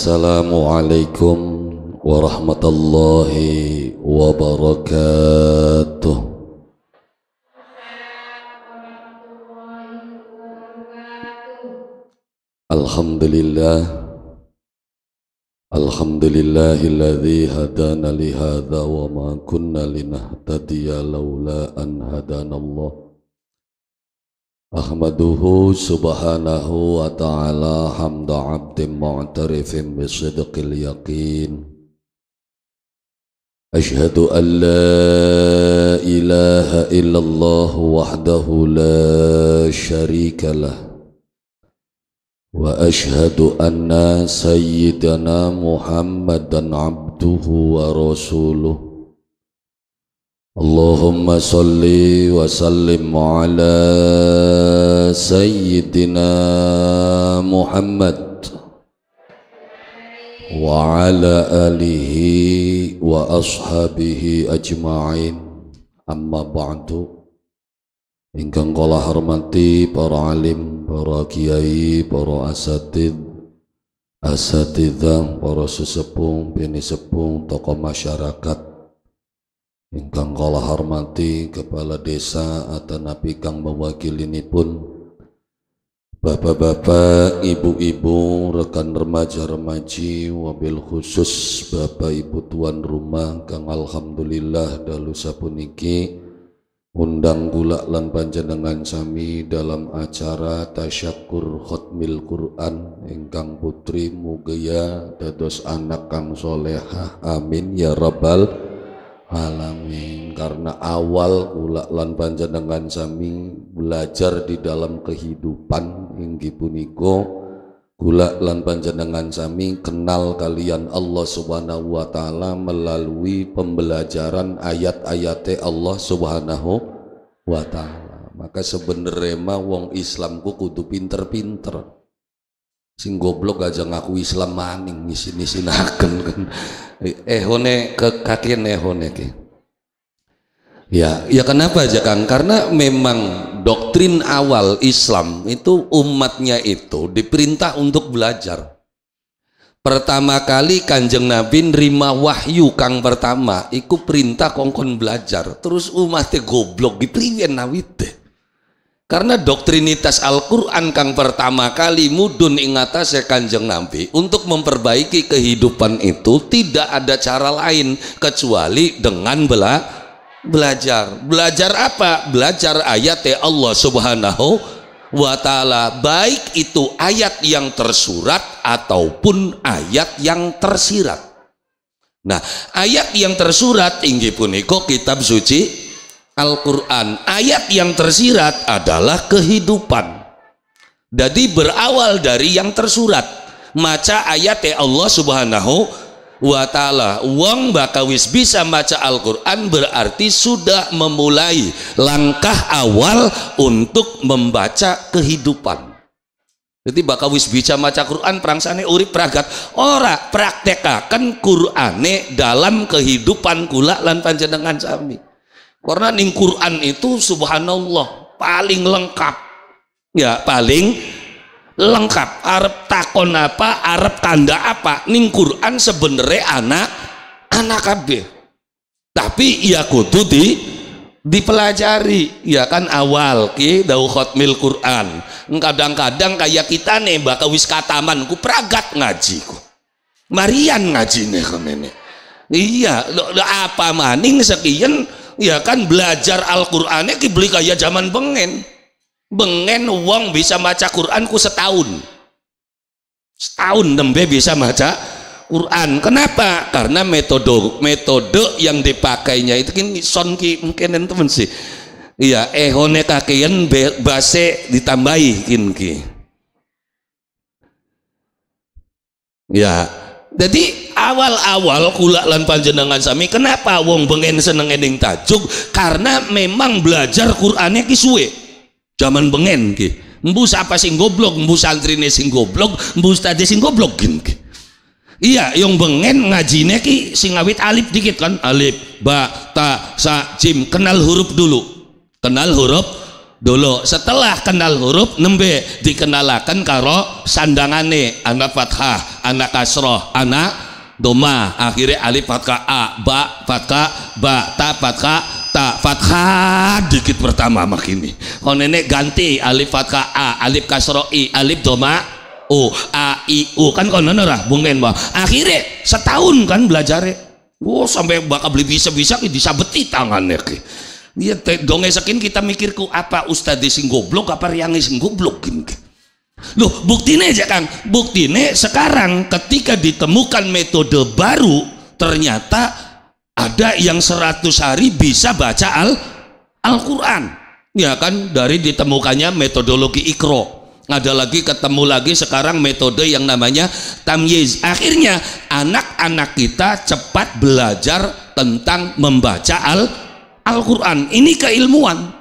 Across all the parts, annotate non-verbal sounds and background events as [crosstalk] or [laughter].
Assalamualaikum warahmatullahi wabarakatuh. Alhamdulillah Alhamdulillahilladzi hadana li hadza wa ma kunna linahtadiya laula an hadanallah أحمده سبحانه وتعالى حمد عبد معترف بصدق اليقين أشهد أن لا إله إلا الله وحده لا شريك له وأشهد أن سيدنا محمدا عبده ورسوله اللهم صل وسلم على سيدنا محمد وعلى آله وأصحابه أجمعين أما بعد Ingkang kala hormati para alim, para kiai, para asatid, asatidah, para sesepung, bini sepung, tokoh masyarakat, ingkang kala hormati kepala desa atau napi kang mewakili ini pun Bapak-bapak, ibu-ibu, rekan remaja-remaji, wabil khusus bapak ibu tuan rumah kang alhamdulillah dalu sapuniki undang gula lan panjenengan sami dalam acara tasyakur hotmil Quran ingkang putri mugaya dados anak kang solehah amin ya rabbal alamin karena awal ulak lan panjenengan sami belajar di dalam kehidupan inggi puniko kula lan panjenengan sami kenal kalian Allah Subhanahu wa taala melalui pembelajaran ayat-ayat Allah Subhanahu wa taala maka sebenarnya mah wong Islam ku kudu pinter-pinter sing goblok aja ngaku Islam maning ngisi ngisi nisinaken kan eh, hone ke kaki ehone ya, ke ya ya kenapa aja kang karena memang doktrin awal Islam itu umatnya itu diperintah untuk belajar pertama kali kanjeng Nabi nerima wahyu kang pertama ikut perintah kongkon belajar terus umatnya goblok gitu nawite karena doktrinitas Al-Quran kang pertama kali mudun ingatase kanjeng Nabi untuk memperbaiki kehidupan itu tidak ada cara lain kecuali dengan bela belajar belajar apa? belajar ayat ya Allah subhanahu wa ta'ala baik itu ayat yang tersurat ataupun ayat yang tersirat nah ayat yang tersurat inggi puniko kitab suci Al-Quran ayat yang tersirat adalah kehidupan jadi berawal dari yang tersurat maca ayat ya Allah subhanahu wa ta'ala wong bakawis bisa baca Al-Quran berarti sudah memulai langkah awal untuk membaca kehidupan jadi bakawis bisa baca Quran perangsane urip pragat ora praktekakan Qurane dalam kehidupan kula lan panjenengan sami karena ning Quran itu subhanallah paling lengkap. Ya, paling lengkap. Arab takon apa, Arab tanda apa. Ning Quran sebenarnya anak anak kabeh. Tapi ya kudu di dipelajari ya kan awal ki dau khotmil Quran kadang-kadang kayak kita nih bakal wis kataman ku pragat ngaji ku marian ngaji nih kemene iya apa maning sekian ya kan belajar Al-Qur'annya dibeli kayak zaman bengen bengen uang bisa baca Quran ku setahun setahun nembe bisa baca Quran kenapa? karena metode metode yang dipakainya itu kan sonki mungkin teman sih iya ehone kakean base ditambahi ki. ya jadi awal-awal kula lan panjenengan sami kenapa wong bengen seneng ening tajuk karena memang belajar Qur'annya ki suwe zaman bengen ki mbu apa sing goblok mbu santrine sing goblok mbu tadi sing goblok ki iya yang bengen ngajine ki sing awit alif dikit kan alif ba ta sa jim kenal huruf dulu kenal huruf dulu setelah kenal huruf nembe dikenalakan karo sandangane anak fathah anak kasroh anak doma akhirnya alif fatka a ba fatka ba ta fatka ta fatka dikit pertama mak ini oh nenek ganti alif fatka a alif kasro i alif doma u a i u kan kau nenera bungen bah akhirnya setahun kan belajare. Wo oh, sampai bakal beli bisa-bisa bisa beti tangannya ki. Dia dongeng sakin kita mikirku apa ustadz sing goblok apa riangis sing goblok gini. Loh, buktine aja Kang. Buktine sekarang ketika ditemukan metode baru, ternyata ada yang 100 hari bisa baca Al Al-Qur'an. Ya kan dari ditemukannya metodologi ikro Ada lagi ketemu lagi sekarang metode yang namanya tamyiz. Akhirnya anak-anak kita cepat belajar tentang membaca Al Al-Qur'an. Ini keilmuan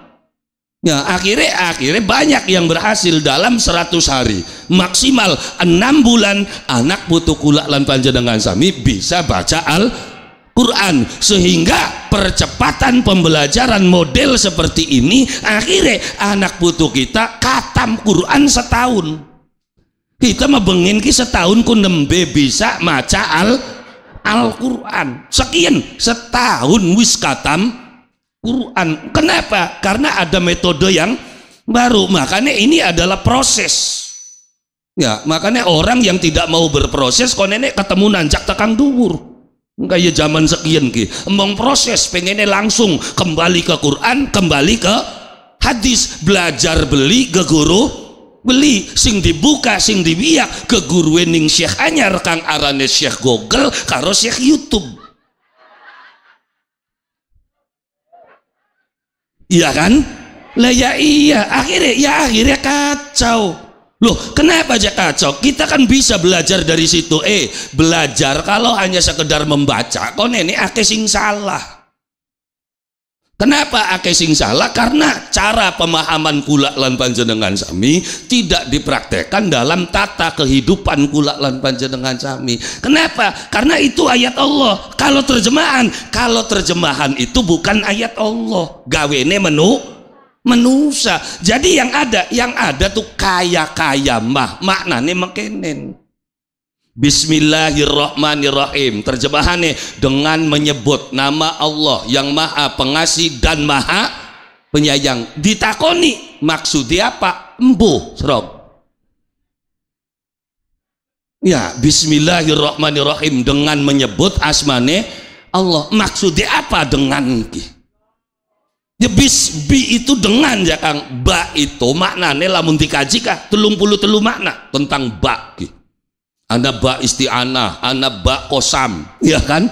Ya, akhirnya akhirnya banyak yang berhasil dalam 100 hari. Maksimal enam bulan anak butuh kulak lan dengan sami bisa baca Al Quran sehingga percepatan pembelajaran model seperti ini akhirnya anak butuh kita katam Quran setahun. Kita mebengin ki setahun ku nembe bisa maca Al Al-Qur'an. Sekian setahun wis katam Quran. Kenapa? Karena ada metode yang baru. Makanya ini adalah proses. Ya, makanya orang yang tidak mau berproses kok nenek ketemu nanjak tekang dubur. ya zaman sekian ki. Emang proses pengennya langsung kembali ke Quran, kembali ke hadis, belajar beli ke guru beli sing dibuka sing dibiak ke guru wening Syekh Anyar kang arane Syekh Google karo Syekh YouTube Iya kan? Lah ya iya, akhirnya ya akhirnya kacau. Loh, kenapa aja kacau? Kita kan bisa belajar dari situ. Eh, belajar kalau hanya sekedar membaca, kok nenek akeh sing salah. Kenapa ake sing salah? Karena cara pemahaman kula lan panjenengan sami tidak dipraktekkan dalam tata kehidupan kula lan panjenengan sami. Kenapa? Karena itu ayat Allah. Kalau terjemahan, kalau terjemahan itu bukan ayat Allah. Gawene menu menusa. Jadi yang ada, yang ada tuh kaya-kaya mah maknane mekenen. Bismillahirrahmanirrahim. Terjemahannya dengan menyebut nama Allah yang Maha Pengasih dan Maha Penyayang. Ditakoni maksudnya apa? Embu, serong. Ya, bismillahirrahmanirrahim dengan menyebut asmane Allah. Maksudnya apa dengan Ya bis bi itu dengan ya Kang. Ba itu maknanya, lamun dikaji kah? Telung puluh telu makna tentang ba gitu. Ana ba isti'anah, anak ba kosam, ya kan?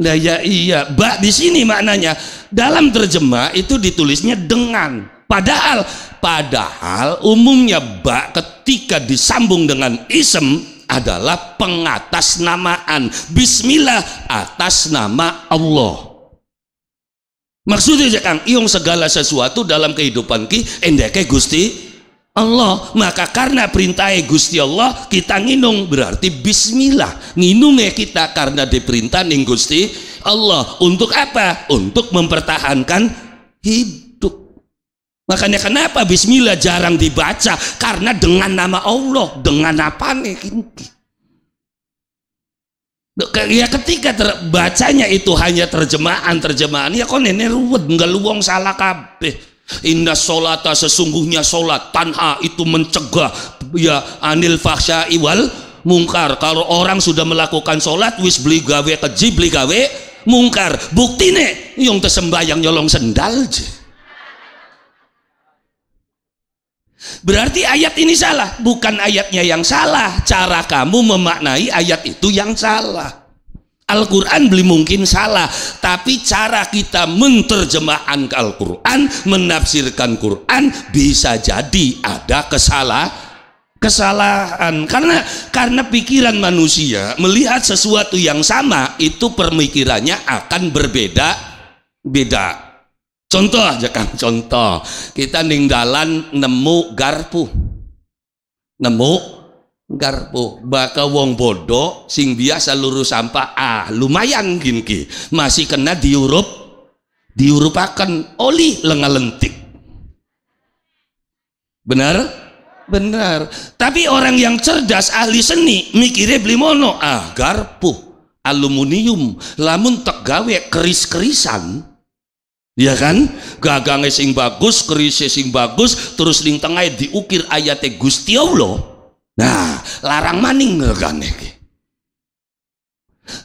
Nah ya iya, ba di sini maknanya dalam terjemah itu ditulisnya dengan. Padahal padahal umumnya ba ketika disambung dengan isem adalah pengatas pengatasnamaan. Bismillah atas nama Allah. Maksudnya Kang, iung segala sesuatu dalam kehidupan ki endeke Gusti Allah maka karena perintahnya Gusti Allah kita nginung berarti bismillah nginungnya kita karena diperintah nih Gusti Allah untuk apa? untuk mempertahankan hidup makanya kenapa bismillah jarang dibaca karena dengan nama Allah dengan apa nih ya ketika terbacanya itu hanya terjemahan terjemahan ya kok nenek ruwet nggak luang salah kabeh Indah solata sesungguhnya solat tanha itu mencegah ya anil fahsya iwal mungkar. Kalau orang sudah melakukan solat wis beli gawe keji beli gawe mungkar. Bukti nih yang tersembayang nyolong sendal je. Berarti ayat ini salah, bukan ayatnya yang salah, cara kamu memaknai ayat itu yang salah. Al-Quran beli mungkin salah tapi cara kita menerjemahkan Al-Quran menafsirkan Quran bisa jadi ada kesalahan kesalahan karena karena pikiran manusia melihat sesuatu yang sama itu pemikirannya akan berbeda beda contoh aja kan contoh kita ninggalan nemu garpu nemu Garpu baka wong bodoh sing biasa lurus sampah ah lumayan gini masih kena diurup diurupakan oli lengah lentik benar benar tapi orang yang cerdas ahli seni mikirnya beli mono ah garpu aluminium lamun tegawe keris-kerisan ya kan gagangnya sing bagus kerisnya sing bagus terus ling tengah diukir ayatnya gusti Allah Nah, larang maning kan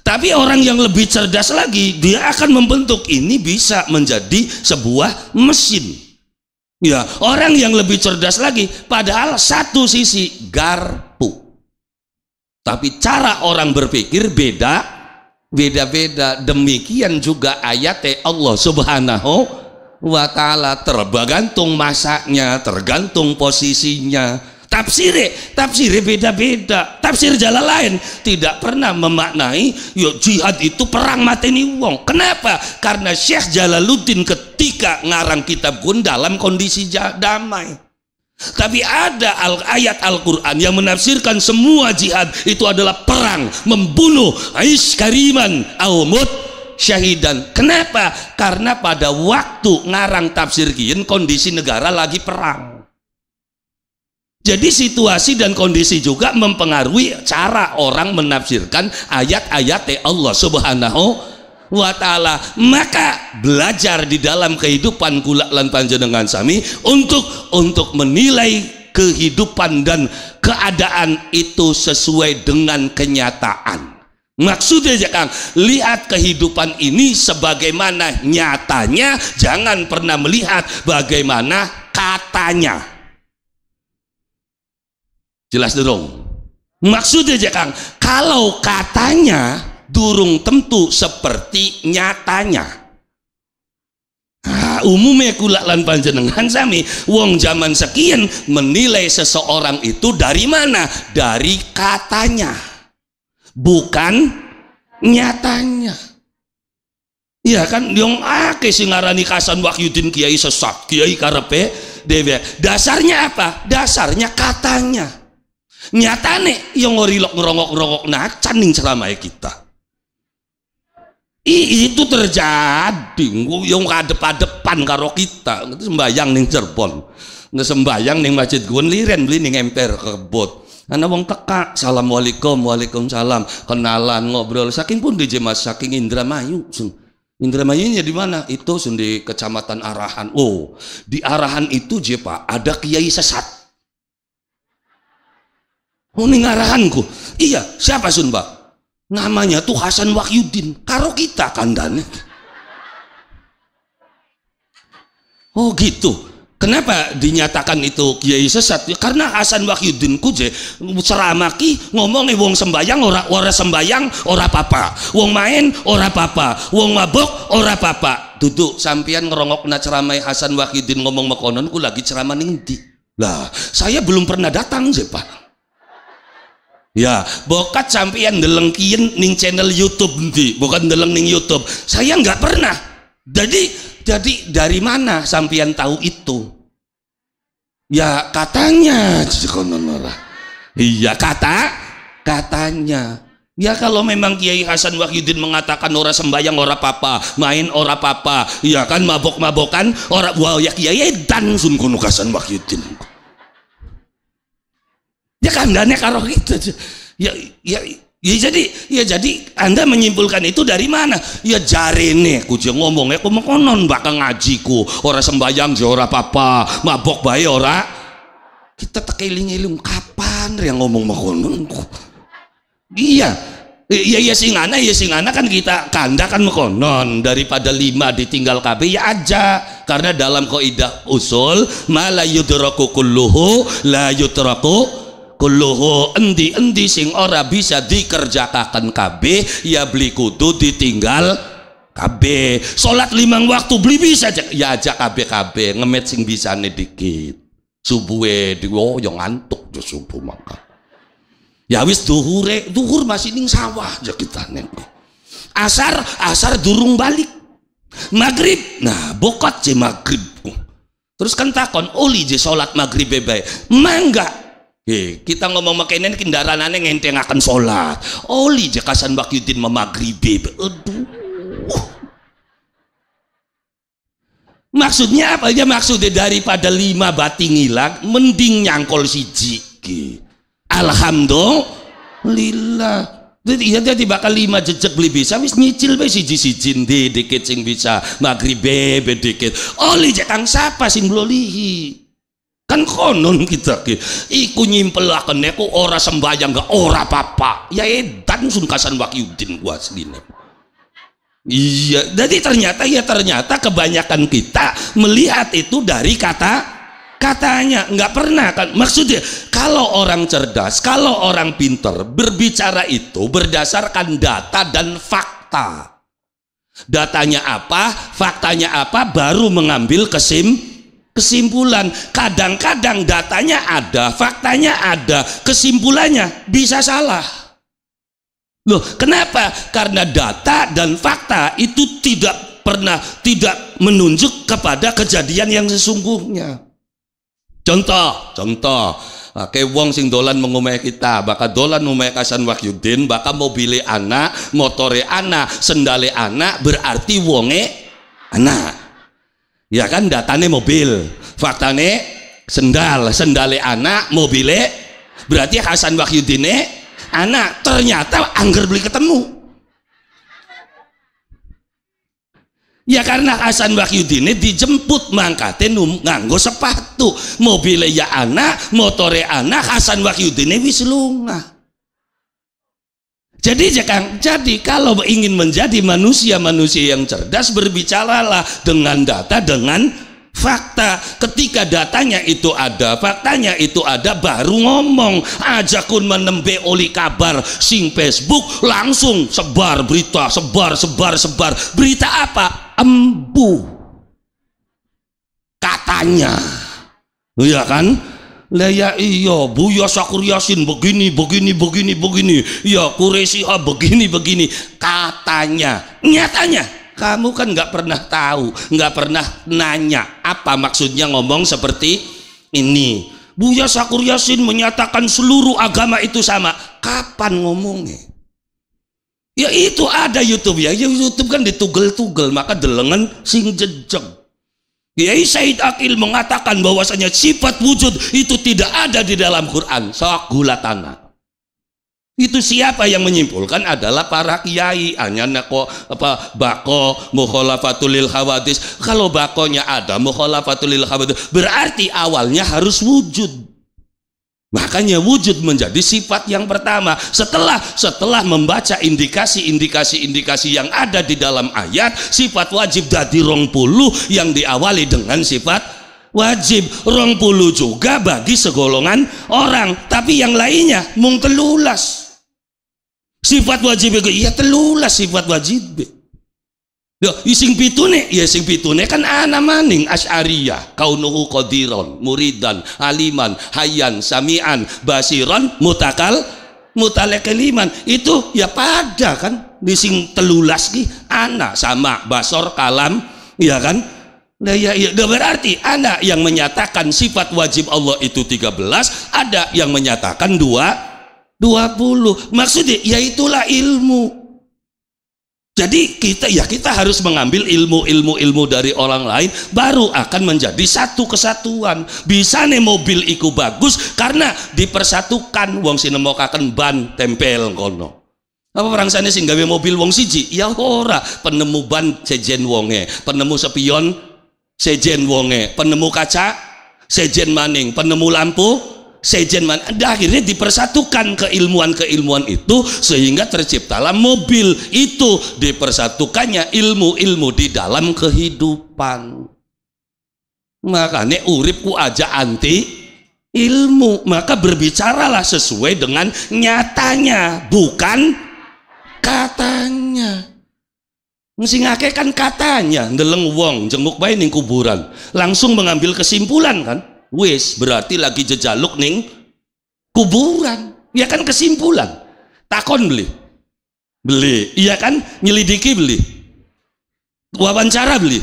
Tapi orang yang lebih cerdas lagi, dia akan membentuk ini bisa menjadi sebuah mesin. Ya, orang yang lebih cerdas lagi, padahal satu sisi garpu. Tapi cara orang berpikir beda, beda-beda. Demikian juga ayat Allah Subhanahu wa taala tergantung masaknya, tergantung posisinya Tafsirnya, tafsirnya beda-beda. Tafsir jalan lain tidak pernah memaknai yo ya jihad itu perang mateni wong. Kenapa? Karena Syekh Jalaluddin ketika ngarang kitab pun dalam kondisi damai. Tapi ada al ayat Al-Quran yang menafsirkan semua jihad itu adalah perang, membunuh, ais kariman, aumut, syahidan. Kenapa? Karena pada waktu ngarang tafsir kian kondisi negara lagi perang. Jadi situasi dan kondisi juga mempengaruhi cara orang menafsirkan ayat-ayat Allah Subhanahu wa taala. Maka belajar di dalam kehidupan kula lan panjenengan sami untuk untuk menilai kehidupan dan keadaan itu sesuai dengan kenyataan. Maksudnya ya Kang, lihat kehidupan ini sebagaimana nyatanya, jangan pernah melihat bagaimana katanya. Jelas dorong, Maksudnya Kang, kalau katanya durung tentu seperti nyatanya. Nah, umumnya kula lan panjenengan sami wong zaman sekian menilai seseorang itu dari mana? Dari katanya. Bukan nyatanya. Iya kan yang ake sing ngarani Kasan wakyudin Kiai sesat, Kiai karepe dewe. Dasarnya apa? Dasarnya katanya nyata nih yang ngorilok ngerongok-ngerongok nak caning selama kita I, itu terjadi yang kadep depan karo kita itu sembayang nih cerpon, nggak sembayang ning masjid gue liren beli nih emper kebot karena wong teka, assalamualaikum, salam kenalan, ngobrol. Saking pun DJ Mas, saking Indramayu. Indramayunya di mana? Itu sendi Kecamatan Arahan. Oh, di Arahan itu je Pak, ada kiai sesat ini ngarahanku. Iya, siapa Sun Namanya tuh Hasan Wahyudin. Karo kita kandangnya. Oh gitu. Kenapa dinyatakan itu kiai sesat? karena Hasan Wahyudin kuje ceramaki ngomongnya wong sembayang ora ora sembayang ora papa, wong main ora papa, wong mabok ora papa. Duduk sampian ngerongok na ceramai Hasan Wahyudin ngomong makonon ku lagi ceramah nindi. Lah, saya belum pernah datang sih pak ya bokat sampean deleng kien ning channel YouTube nanti bukan deleng ning YouTube saya nggak pernah jadi jadi dari mana sampean tahu itu ya katanya iya kata katanya Ya kalau memang Kiai Hasan Wahidin mengatakan ora sembayang ora papa, main ora papa, ya kan mabok-mabokan ora wow ya Kiai dan sun Hasan Wahidin ya kandane karo gitu ya ya Ya jadi, ya jadi Anda menyimpulkan itu dari mana? Ya aku juga ngomong, ya konon bakal ngajiku, ora sembayang je ya ora papa, mabok bayi ora. Kita tekeling-eling kapan yang ngomong mengkonon? Iya, Iya iya singana ya, ya singana ya kan kita kanda kan mengkonon daripada lima ditinggal KB ya aja karena dalam koidah usul malayudroku kulluhu la yutraku kuluhu endi-endi sing ora bisa dikerjakan KB, ya beli kudu ditinggal KB. salat limang waktu beli bisa ya ajak KB, KB ngemet sing nih dikit subuhe di oh yang ngantuk di subuh maka ya wis duhure duhur masih ning sawah aja kita nengko asar asar durung balik maghrib nah bokot je maghrib terus kan takon oli oh, je salat maghrib e bae mangga Hey, eh, kita ngomong makanan kendaraan aneh ngenteng akan sholat. Oli jekasan bakyudin memagribi. Aduh. Maksudnya apa aja maksudnya daripada lima batin hilang, mending nyangkol siji. Alhamdulillah. Jadi iya tiba bakal lima jejak beli bisa, wis nyicil be siji jisi jindi dikit sing bisa, be dikit. Oli jekang siapa sing lihi kan konon kita ki iku nyimpel aku ora sembahyang gak ora papa ya edan sunkasan wakiyudin gua sedine iya jadi ternyata ya ternyata kebanyakan kita melihat itu dari kata katanya nggak pernah kan maksudnya kalau orang cerdas kalau orang pinter berbicara itu berdasarkan data dan fakta datanya apa faktanya apa baru mengambil kesim kesimpulan kadang-kadang datanya ada faktanya ada kesimpulannya bisa salah loh kenapa karena data dan fakta itu tidak pernah tidak menunjuk kepada kejadian yang sesungguhnya contoh contoh Oke, wong sing dolan mengumai kita, bakal dolan mengumai Kasan Wahyudin, bakal mobile anak, motore anak, sendale anak, berarti wonge anak ya kan datane mobil faktane sendal sendale anak mobile berarti Hasan Wahyudine anak ternyata angger beli ketemu Ya karena Hasan Wahyudine dijemput mangkate nganggo sepatu. Mobile ya anak, motore anak, Hasan Wahyudine wis lunga. Jadi jangan jadi kalau ingin menjadi manusia-manusia yang cerdas berbicaralah dengan data dengan fakta. Ketika datanya itu ada, faktanya itu ada baru ngomong. Ajakun menembe oli kabar sing Facebook langsung sebar berita, sebar sebar sebar. Berita apa? Embu. Katanya. Iya kan? lah ya iya Buya Syakur Yasin begini begini begini begini ya Kuresiha ah, begini begini katanya nyatanya kamu kan nggak pernah tahu nggak pernah nanya apa maksudnya ngomong seperti ini Buya Syakur Yasin menyatakan seluruh agama itu sama kapan ngomongnya ya itu ada YouTube ya, ya YouTube kan ditugel-tugel maka delengan sing jejeg Kiai Said Akil mengatakan bahwasanya sifat wujud itu tidak ada di dalam Quran. Sok gula tangan. Itu siapa yang menyimpulkan adalah para kiai. Hanya nako apa bako fatulil khawatis. Kalau bakonya ada fatulil khawatis berarti awalnya harus wujud. Makanya wujud menjadi sifat yang pertama. Setelah setelah membaca indikasi-indikasi-indikasi yang ada di dalam ayat, sifat wajib jadi rong puluh yang diawali dengan sifat wajib rong puluh juga bagi segolongan orang. Tapi yang lainnya mung telulas. Sifat wajib iya telulas sifat wajib. Duh, ising pitune, ya ising pitune kan ana maning asharia, kaunuhu qadiron, muridan, aliman, hayyan, samian, basiron, mutakal, mutalekeliman. Itu ya pada kan ising telulas ki ana sama basor kalam, ya kan? Nah, ya, ya, berarti ada yang menyatakan sifat wajib Allah itu 13, ada yang menyatakan dua 20. Maksudnya ya itulah ilmu. Jadi kita ya kita harus mengambil ilmu-ilmu-ilmu dari orang lain baru akan menjadi satu kesatuan. Bisa nih mobil iku bagus karena dipersatukan wong sinemokaken ban tempel kono. Apa perang sana sih gawe mobil wong siji? Ya ora, penemu ban sejen wonge, penemu sepion sejen wonge, penemu kaca sejen maning, penemu lampu sejen mana akhirnya dipersatukan keilmuan-keilmuan itu sehingga terciptalah mobil itu dipersatukannya ilmu-ilmu di dalam kehidupan makanya uripku aja anti ilmu maka berbicaralah sesuai dengan nyatanya bukan katanya mesti ngake kan katanya ndeleng wong jenguk bayi kuburan langsung mengambil kesimpulan kan wis berarti lagi jejaluk ning kuburan ya kan kesimpulan takon beli beli iya kan nyelidiki beli wawancara beli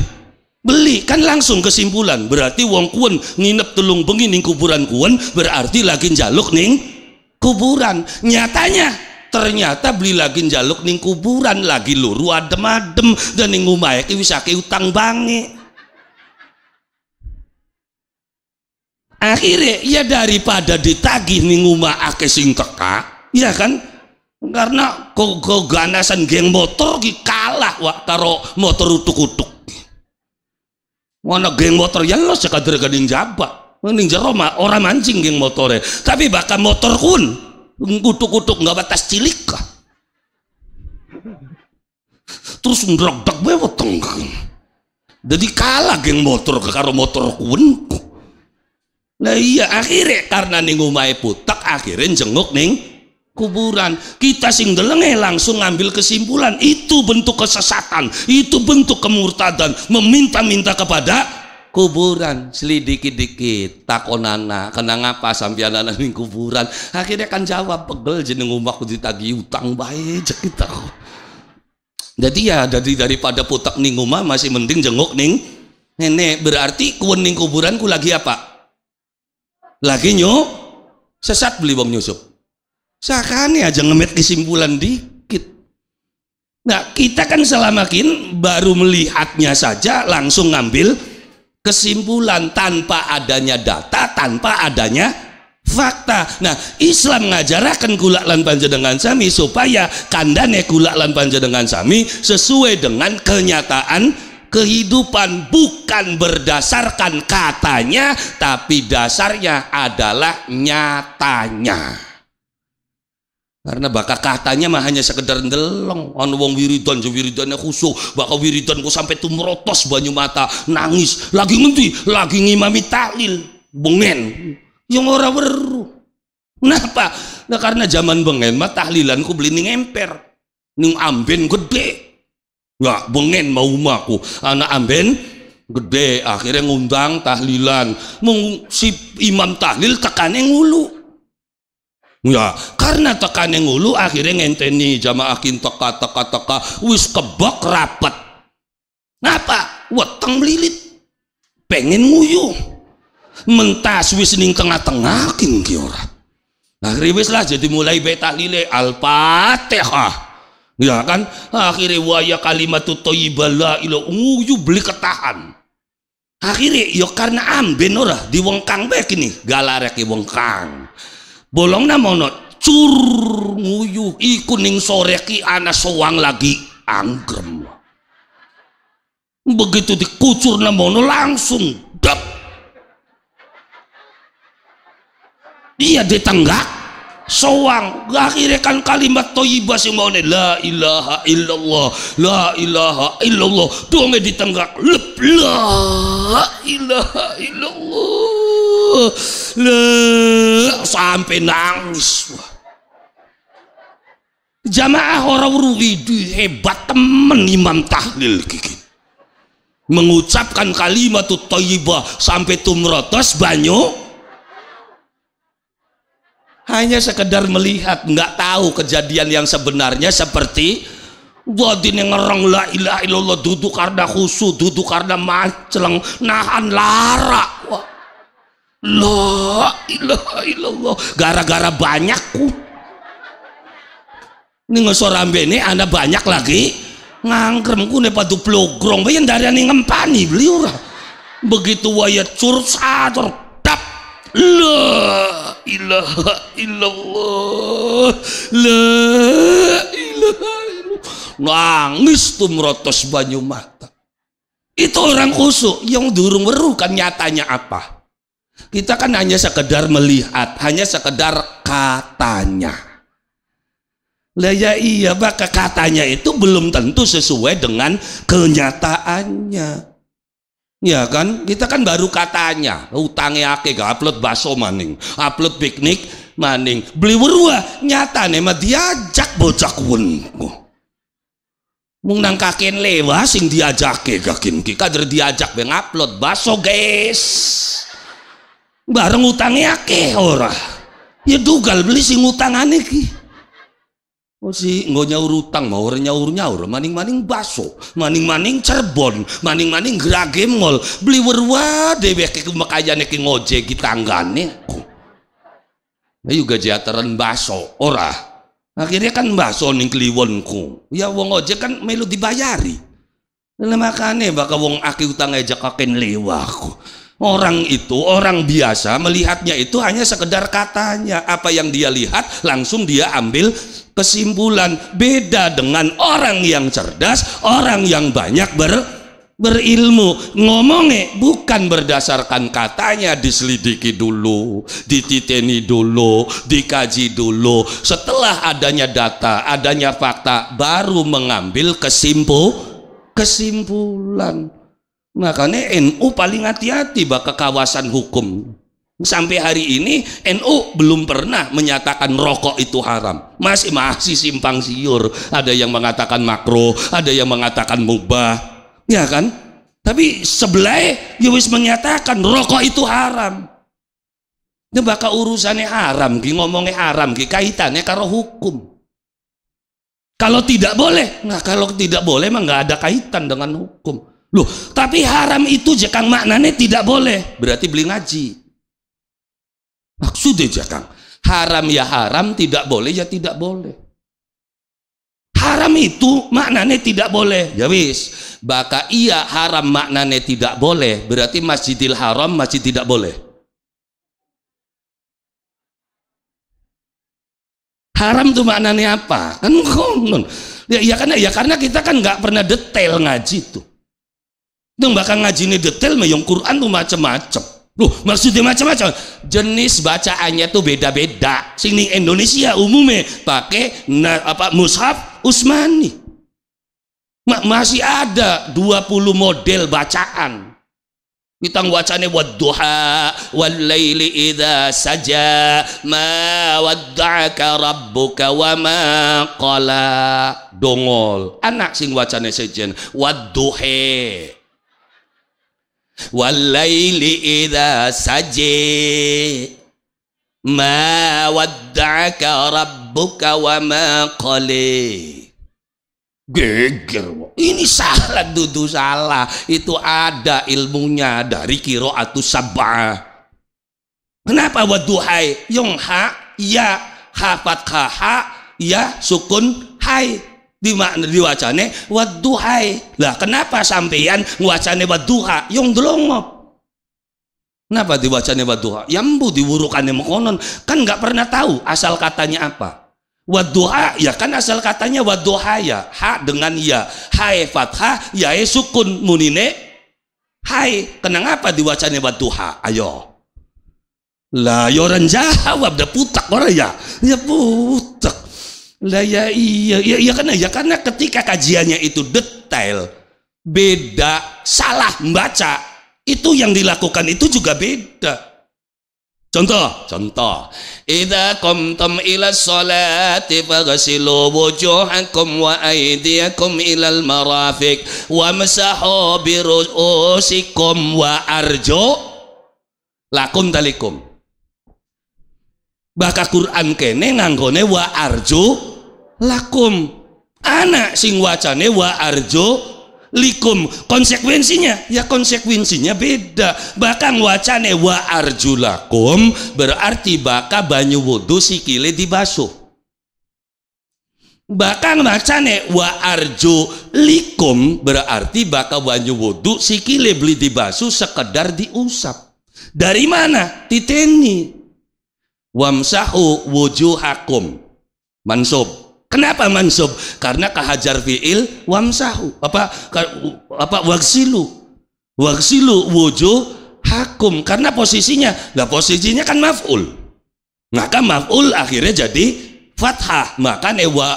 beli kan langsung kesimpulan berarti wong kuen nginep telung bengi ning kuburan kuen berarti lagi jaluk ning kuburan nyatanya ternyata beli lagi jaluk ning kuburan lagi luru adem-adem dan ning omahe iwisake utang bangi akhirnya ya daripada ditagih nih ngumah ake sing teka ya kan karena keganasan geng motor ki kalah wak karo motor utuk-utuk mana geng motor ya lo sekadar ya gading jabat mending jero orang mancing geng motornya tapi bahkan motor kun utuk-utuk nggak batas cilik kah terus ngerok dak beweteng jadi kalah geng motor karo motor kun Nah iya akhirnya karena ning omahe putak akhirnya jenguk ning kuburan. Kita sing delenge langsung ngambil kesimpulan itu bentuk kesesatan, itu bentuk kemurtadan, meminta-minta kepada kuburan selidiki-dikit takonana kena ngapa sampai anak ning kuburan akhirnya kan jawab pegel jeneng omahku ditagi utang baik [laughs] kita jadi ya dari daripada putak ning omah masih mending jenguk ning nenek berarti kuburan kuburanku lagi apa lagi nyu sesat beli bang nyusup sakane aja ngemet kesimpulan dikit nah kita kan selamakin baru melihatnya saja langsung ngambil kesimpulan tanpa adanya data tanpa adanya fakta nah Islam ngajarakan gula lan panjenengan sami supaya kandane gula lan panjenengan sami sesuai dengan kenyataan kehidupan bukan berdasarkan katanya tapi dasarnya adalah nyatanya karena bakal katanya mah hanya sekedar ndelong on anu wong wiridan je ya wiridannya khusuk bakal wiridan ku sampai tumrotos banyu mata nangis lagi ngendi lagi ngimami taklil bengen yang ora weru kenapa nah karena zaman bengen mah tahlilan ku beli ning emper ning amben gede nggak bengen mau umaku anak amben gede akhirnya ngundang tahlilan si imam tahlil tekan yang ngulu ya karena tekan yang ngulu akhirnya ngenteni jamaah teka teka teka wis kebok rapat apa weteng melilit pengen nguyu mentas wis ning tengah-tengah king ki akhirnya wis lah jadi mulai betah lile al-fatihah Ya kan? Akhirnya waya kalimat tu toyibala ilo uyu beli ketahan. Akhirnya yo ya karena amben ora kang bek ini galarek kang Bolong namono cur nguyu iku ning sore ki ana soang lagi anggrem. Begitu dikucur namono langsung dap. Dia ditenggak soang kan kalimat toyibah sih mau la ilaha illallah la ilaha illallah di tenggak lep la ilaha illallah la sampai nangis Wah. jamaah orang ruwidi hebat temen imam tahlil kiki mengucapkan kalimat toyibah sampai tumrotos banyak hanya sekedar melihat nggak tahu kejadian yang sebenarnya seperti Wadin yang ngerang la ilaha illallah duduk karena khusu duduk karena maceleng nahan lara Wah. la ilaha illallah gara-gara banyakku ini ngesorambe ini anda banyak lagi ngangkrem ku padu duplogrong bayan dari ini ngempani beliau begitu waya cursa dap La ilaha illallah. La ilaha illallah. Nangis tuh merotos banyu mata. Itu orang khusus yang durung meru kan nyatanya apa? Kita kan hanya sekedar melihat, hanya sekedar katanya. Lah ya iya, maka katanya itu belum tentu sesuai dengan kenyataannya. Ya kan, kita kan baru katanya utangnya ake gak upload baso maning, upload piknik maning, beli berua nyata nih mah diajak bocah kun. Mung nang kaken lewa sing diajak ke kakin ki kader diajak beng upload baso guys. Bareng utangnya ake ora. Ya dugal beli sing aneh ki. Oh, si nggak nyaur utang mau nyaur nyaur maning-maning baso maning-maning cerbon, maning-maning grage mall beli werwa dheweke makayane ki ngojek kita tanggane ayo gajateran baso ora akhirnya kan baso ning kliwonku ya wong ojek kan melu dibayari makane bakal wong aki utang aja kaken lewaku. Orang itu, orang biasa melihatnya itu hanya sekedar katanya. Apa yang dia lihat langsung dia ambil kesimpulan. Beda dengan orang yang cerdas, orang yang banyak ber berilmu. Ngomongnya bukan berdasarkan katanya, diselidiki dulu, dititeni dulu, dikaji dulu. Setelah adanya data, adanya fakta, baru mengambil kesimpul kesimpulan Makanya NU paling hati-hati bakal kawasan hukum. Sampai hari ini NU belum pernah menyatakan rokok itu haram. Masih masih simpang siur. Ada yang mengatakan makro, ada yang mengatakan mubah. Ya kan? Tapi sebelah Yowis ya menyatakan rokok itu haram. Ini bakal urusannya haram, ki ngomongnya haram, ki kaitannya karo hukum. Kalau tidak boleh, nah kalau tidak boleh emang nggak ada kaitan dengan hukum. Loh, tapi haram itu jekang maknanya tidak boleh. Berarti beli ngaji. Maksudnya jekang. Haram ya haram, tidak boleh ya tidak boleh. Haram itu maknanya tidak boleh. Ya wis. Baka iya haram maknanya tidak boleh. Berarti masjidil haram masih tidak boleh. Haram itu maknanya apa? Kan [laughs] Ya, ya karena ya karena kita kan nggak pernah detail ngaji tuh. Itu bakal ngaji ini detail, yang Quran tuh macam-macam. Lu maksudnya macam-macam. Jenis bacaannya tuh beda-beda. Sini Indonesia umumnya pakai na, apa mushaf Usmani. Ma, masih ada 20 model bacaan. Kita wacane wad duha wal laili idza saja ma wadda'aka rabbuka wa ma qala dongol anak sing wacane sejen wad duhe Walaili idha saji Ma wadda'aka rabbuka wa ma qali Geger Ini salah dudu salah Itu ada ilmunya dari kiro atau sabah Kenapa waduhai? Yong ha ya ha fathah ha ya sukun hai di di diwacane waduhai lah kenapa sampean wacane waduha? yang delong mah kenapa diwacane waduha yambu diwurukane mengkonon kan nggak pernah tahu asal katanya apa waduha ya kan asal katanya waduha ya ha dengan ya hai fathah ya sukun munine hai kenapa diwacane waduha? ayo lah yoran orang jawab [laughs] dah putak orang ya ya putak lah ya iya, ya, iya karena ya karena ketika kajiannya itu detail, beda, salah membaca, itu yang dilakukan itu juga beda. Contoh, contoh. Idza qumtum ila sholati faghsilu wujuhakum wa aydiyakum ila al-marafiq wamsahu bi ru'usikum wa arju lakum talikum baka Quran kene nanggone wa arjo lakum anak sing wacane wa arjo likum konsekuensinya ya konsekuensinya beda bahkan wacane wa arjo lakum berarti baka banyu wudhu sikile dibasuh bahkan wacane wa arjo likum berarti baka banyu wudhu sikile beli dibasuh sekedar diusap dari mana titeni wamsahu wujuhakum mansub kenapa mansub karena kahajar fiil wamsahu apa apa waksilu waksilu hakum karena posisinya nggak posisinya kan maf'ul maka maf'ul akhirnya jadi fathah maka wa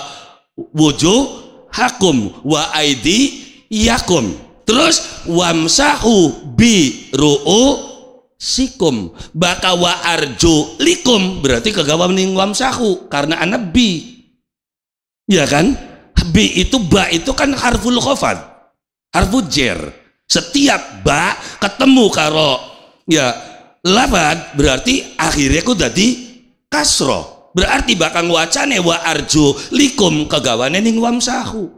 hakum wa aidi yakum terus wamsahu bi ru'u sikum baka wa arju likum berarti kegawa meningwam wamsahu karena ana bi ya kan bi itu ba itu kan harful khofad harful jer setiap ba ketemu karo ya labat berarti akhirnya ku jadi kasro berarti bakang wacane wa arju likum kegawane ning wamsahu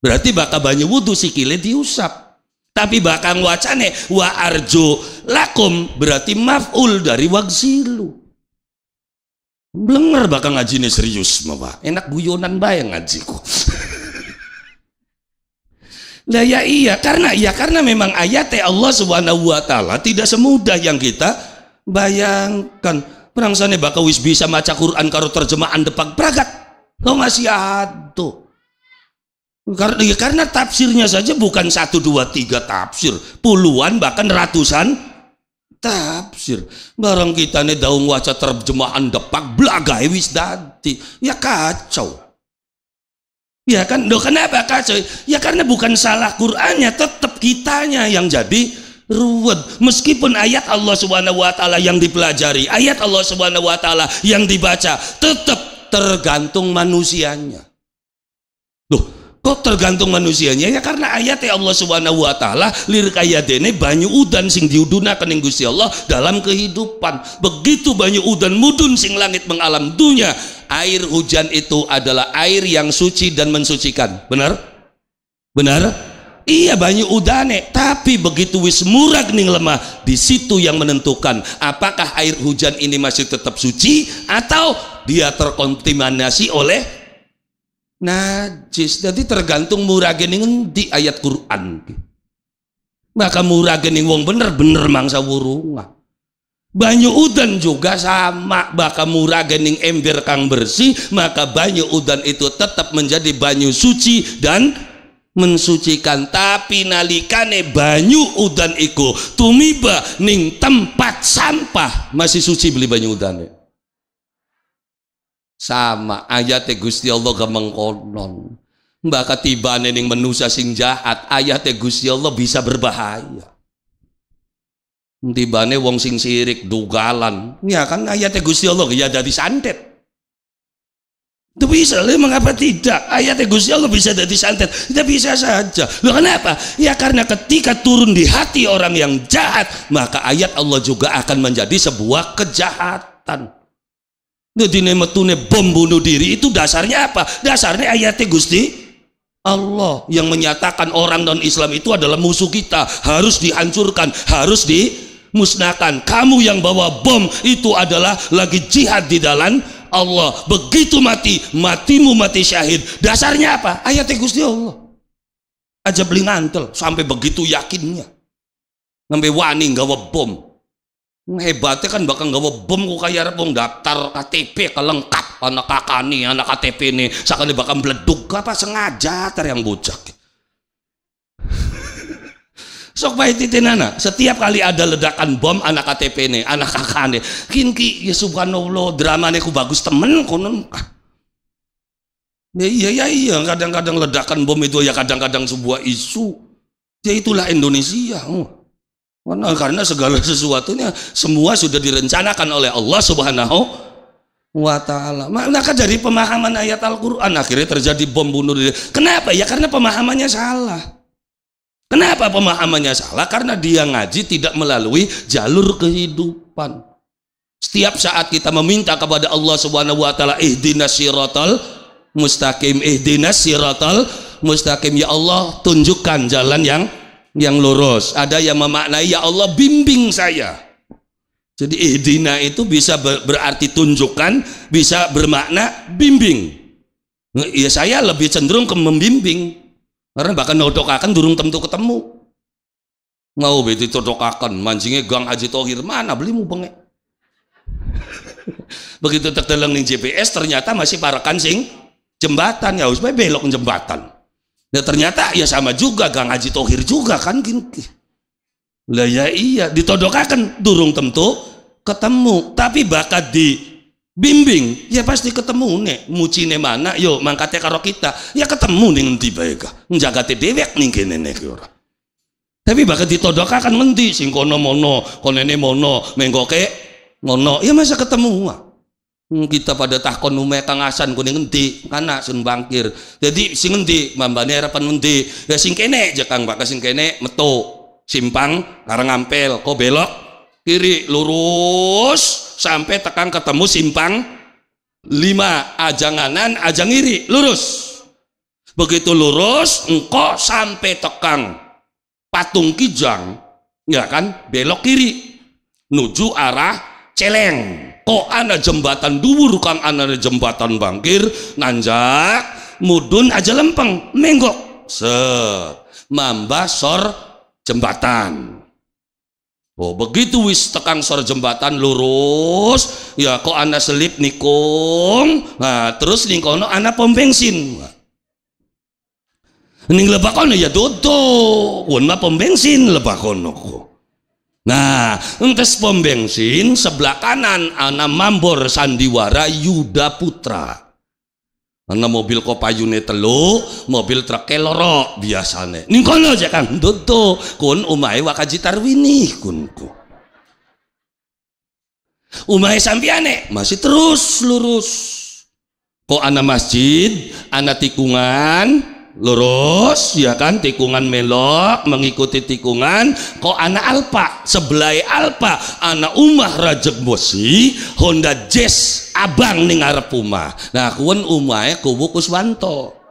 berarti bakal banyak wudhu sikile diusap tapi bakang wacane wa arjo lakum berarti maf'ul dari wagzilu Blenger bakang ngaji ini serius mah Enak guyonan bayang ngajiku. [laughs] Lah ya iya karena iya karena memang ayatnya Allah Subhanahu wa taala tidak semudah yang kita bayangkan. Perangsane bakal wis bisa maca Quran karo terjemahan depak pragat. Lo masih tuh. Karena, ya karena tafsirnya saja bukan satu dua tiga tafsir, puluhan bahkan ratusan tafsir. Barang kita nih daun waca terjemahan depak belagai wis dati, ya kacau. Ya kan, Duh, kenapa kacau? Ya karena bukan salah Qurannya, tetap kitanya yang jadi ruwet. Meskipun ayat Allah Subhanahu wa taala yang dipelajari, ayat Allah Subhanahu wa taala yang dibaca, tetap tergantung manusianya. Loh, kok tergantung manusianya ya karena ayat ya Allah subhanahu wa ta'ala lirik ayat ini banyu udan sing diuduna kening gusti Allah dalam kehidupan begitu banyu udan mudun sing langit mengalam dunia air hujan itu adalah air yang suci dan mensucikan benar? benar? iya banyu udane tapi begitu wis murah ning lemah di situ yang menentukan apakah air hujan ini masih tetap suci atau dia terkontaminasi oleh najis jadi tergantung murah geningan di ayat Quran maka murah gening wong bener-bener mangsa wurunga banyu udan juga sama maka murah gening ember kang bersih maka banyu udan itu tetap menjadi banyu suci dan mensucikan tapi nalikane banyu udan iku tumiba ning tempat sampah masih suci beli banyu udan ya sama ayat Gusti Allah mengkonon mbak ketibaan ini menusa sing jahat ayat Gusti Allah bisa berbahaya tibane wong sing sirik dugalan ya kan ayat Gusti Allah ya jadi santet itu bisa lah mengapa tidak yang Gusti Allah bisa jadi santet tidak ya, bisa saja loh kenapa ya karena ketika turun di hati orang yang jahat maka ayat Allah juga akan menjadi sebuah kejahatan Gedine metune bom bunuh diri itu dasarnya apa? Dasarnya ayatnya Gusti Allah yang menyatakan orang non-Islam itu adalah musuh kita, harus dihancurkan, harus dimusnahkan. Kamu yang bawa bom itu adalah lagi jihad di dalam Allah. Begitu mati, matimu mati syahid. Dasarnya apa? Ayatnya Gusti Allah. Aja beli ngantel sampai begitu yakinnya. Sampai wani gawa bom hebatnya kan bakal gawa bom ku kaya arep daftar KTP kelengkap anak kakani anak KTP nih sakali bakal meleduk apa sengaja tar yang bocak [laughs] sok baik titinana setiap kali ada ledakan bom anak KTP nih anak kakani kinki ya subhanallah dramanya ku bagus temen ku. ya iya iya iya kadang-kadang ledakan bom itu ya kadang-kadang sebuah isu ya itulah Indonesia oh. Karena, oh, karena segala sesuatunya semua sudah direncanakan oleh Allah Subhanahu wa taala. Maka nah, dari pemahaman ayat Al-Qur'an akhirnya terjadi bom bunuh diri. Kenapa? Ya karena pemahamannya salah. Kenapa pemahamannya salah? Karena dia ngaji tidak melalui jalur kehidupan. Setiap saat kita meminta kepada Allah Subhanahu wa taala ihdinas siratal mustaqim ihdinas siratal mustaqim ya Allah tunjukkan jalan yang yang lurus, ada yang memaknai ya Allah bimbing saya. Jadi ihdina itu bisa berarti tunjukkan, bisa bermakna bimbing. Ya saya lebih cenderung ke membimbing. Karena bahkan akan durung tentu ketemu. Mau beti akan mancingnya gang Haji Tohir mana beli mu [laughs] Begitu terdeleng di GPS ternyata masih parakan sing jembatan ya harusnya belok jembatan. Ya ternyata ya sama juga Gang Haji Tohir juga kan gini. Lah ya iya ditodokakan durung tentu ketemu tapi bakat di bimbing ya pasti ketemu nih nek nih mana yo mangkatnya karo kita ya ketemu nih nanti baik menjaga dewek nih kene nih ora tapi bakat ditodokakan nanti sing kono mono konene mono menggoke mono ya masa ketemu Hmm, kita pada tahkon ume kangasan kuning ngendi karena sun bangkir jadi sing ngendi mambane harapan ngendi ya sing kene aja kang pak sing kene metu simpang karena ngampel kok belok kiri lurus sampai tekan ketemu simpang lima ajang kanan ajang kiri lurus begitu lurus engkau sampai tekan patung kijang ya kan belok kiri nuju arah celeng kok ana jembatan dulu, kang ana jembatan bangkir nanjak mudun aja lempeng menggok Se, mamba sor jembatan Oh begitu wis tekang sor jembatan lurus ya kok ana selip nikung nah terus ningkono ana pom bensin ning lebakono ya dodo wana pom bensin lebakono kok Nah, entes pom bensin sebelah kanan anak mambor sandiwara Yuda Putra. anak mobil kopayune telu, mobil truk biasa biasane. Ning kono aja Kang Dodo, kun umahe Wakaji Tarwini kunku. Umahe sampiane masih terus lurus. Kok anak masjid, anak tikungan, lurus ya kan tikungan melok mengikuti tikungan kok anak alpa sebelai alpa anak umah rajab bosi Honda Jazz abang nih ngarep umah nah kuen umahnya e kubu kuswanto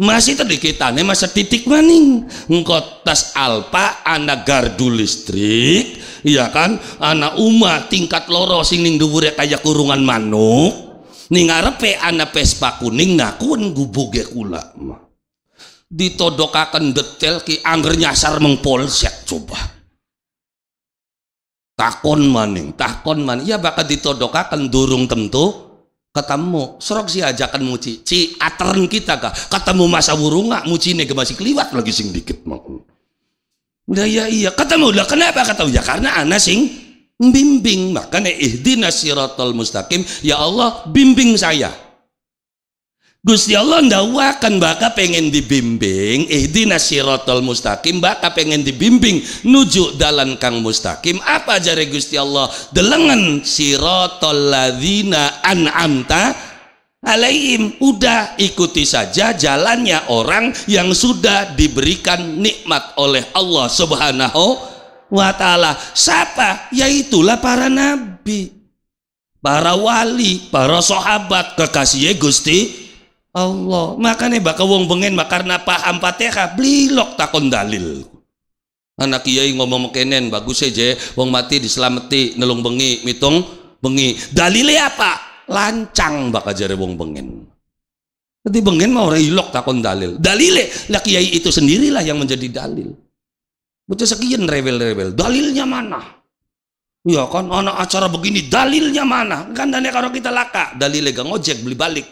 masih nih masa titik maning engkau tas alpa anak gardu listrik iya kan anak uma tingkat loro sing ning ya kayak kurungan manuk ning ngarepe anak pespa kuning ngakun gubuge kula ditodokakan detail ki angger nyasar mengpolsek coba takon maning takon maning ya bakal ditodokakan durung tentu ketemu serok si ajakan muci ci atern kita kah ketemu masa burung nggak muci ini ke masih keliwat lagi sing dikit mau udah iya iya ketemu lah kenapa ketemu ya karena ana sing bimbing makanya ihdina siratal mustaqim ya Allah bimbing saya Gusti Allah ndawakan baka pengen dibimbing ihdina sirotol mustaqim baka pengen dibimbing nuju dalan kang mustaqim apa jare Gusti Allah delengan sirotol ladina an'amta alaihim udah ikuti saja jalannya orang yang sudah diberikan nikmat oleh Allah subhanahu wa ta'ala siapa? yaitulah para nabi para wali, para sahabat kekasih Gusti Allah makanya bakal wong bengen karena paham beli blilok takon dalil anak kiai ngomong kenen bagus aja ya, wong mati diselamati nelung bengi mitung bengi dalile apa lancang bakal jare wong bengen tadi bengen mau ilok takon dalil dalile laki kiai itu sendirilah yang menjadi dalil bocah sekian rebel-rebel dalilnya mana Iya kan, anak acara begini, dalilnya mana? Kan dana kalau kita laka, dalilnya gak ngojek, beli balik.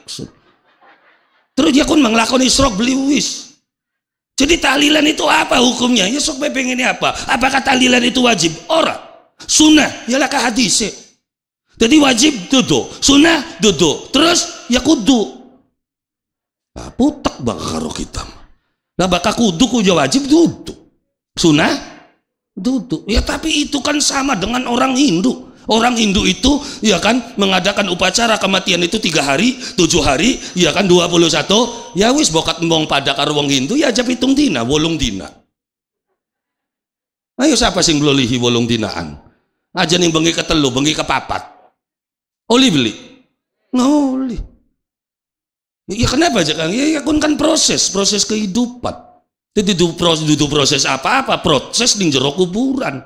Terus dia pun melakukan isrok beli wis. Jadi tahlilan itu apa hukumnya? Ya sok ini apa? Apakah tahlilan itu wajib? Ora. Sunnah ialah ke hadis. Jadi wajib duduk, sunnah duduk. Terus ya kudu. Nah, putak bakar karo kita. Lah bakal kudu kudu wajib duduk. Sunnah duduk. Ya tapi itu kan sama dengan orang Hindu. Orang Hindu itu ya kan mengadakan upacara kematian itu tiga hari, tujuh hari, ya kan 21. Ya wis bokat embong pada karo Hindu ya aja pitung dina, wolung dina. Ayo siapa sing belolihi wolung dinaan? Aja ning bengi ketelu, bengi kepapat. Oli beli. No, oli. Ya kenapa aja Kang? Ya, ya kun kan proses, proses kehidupan. Itu proses, proses apa-apa, proses ning jero kuburan.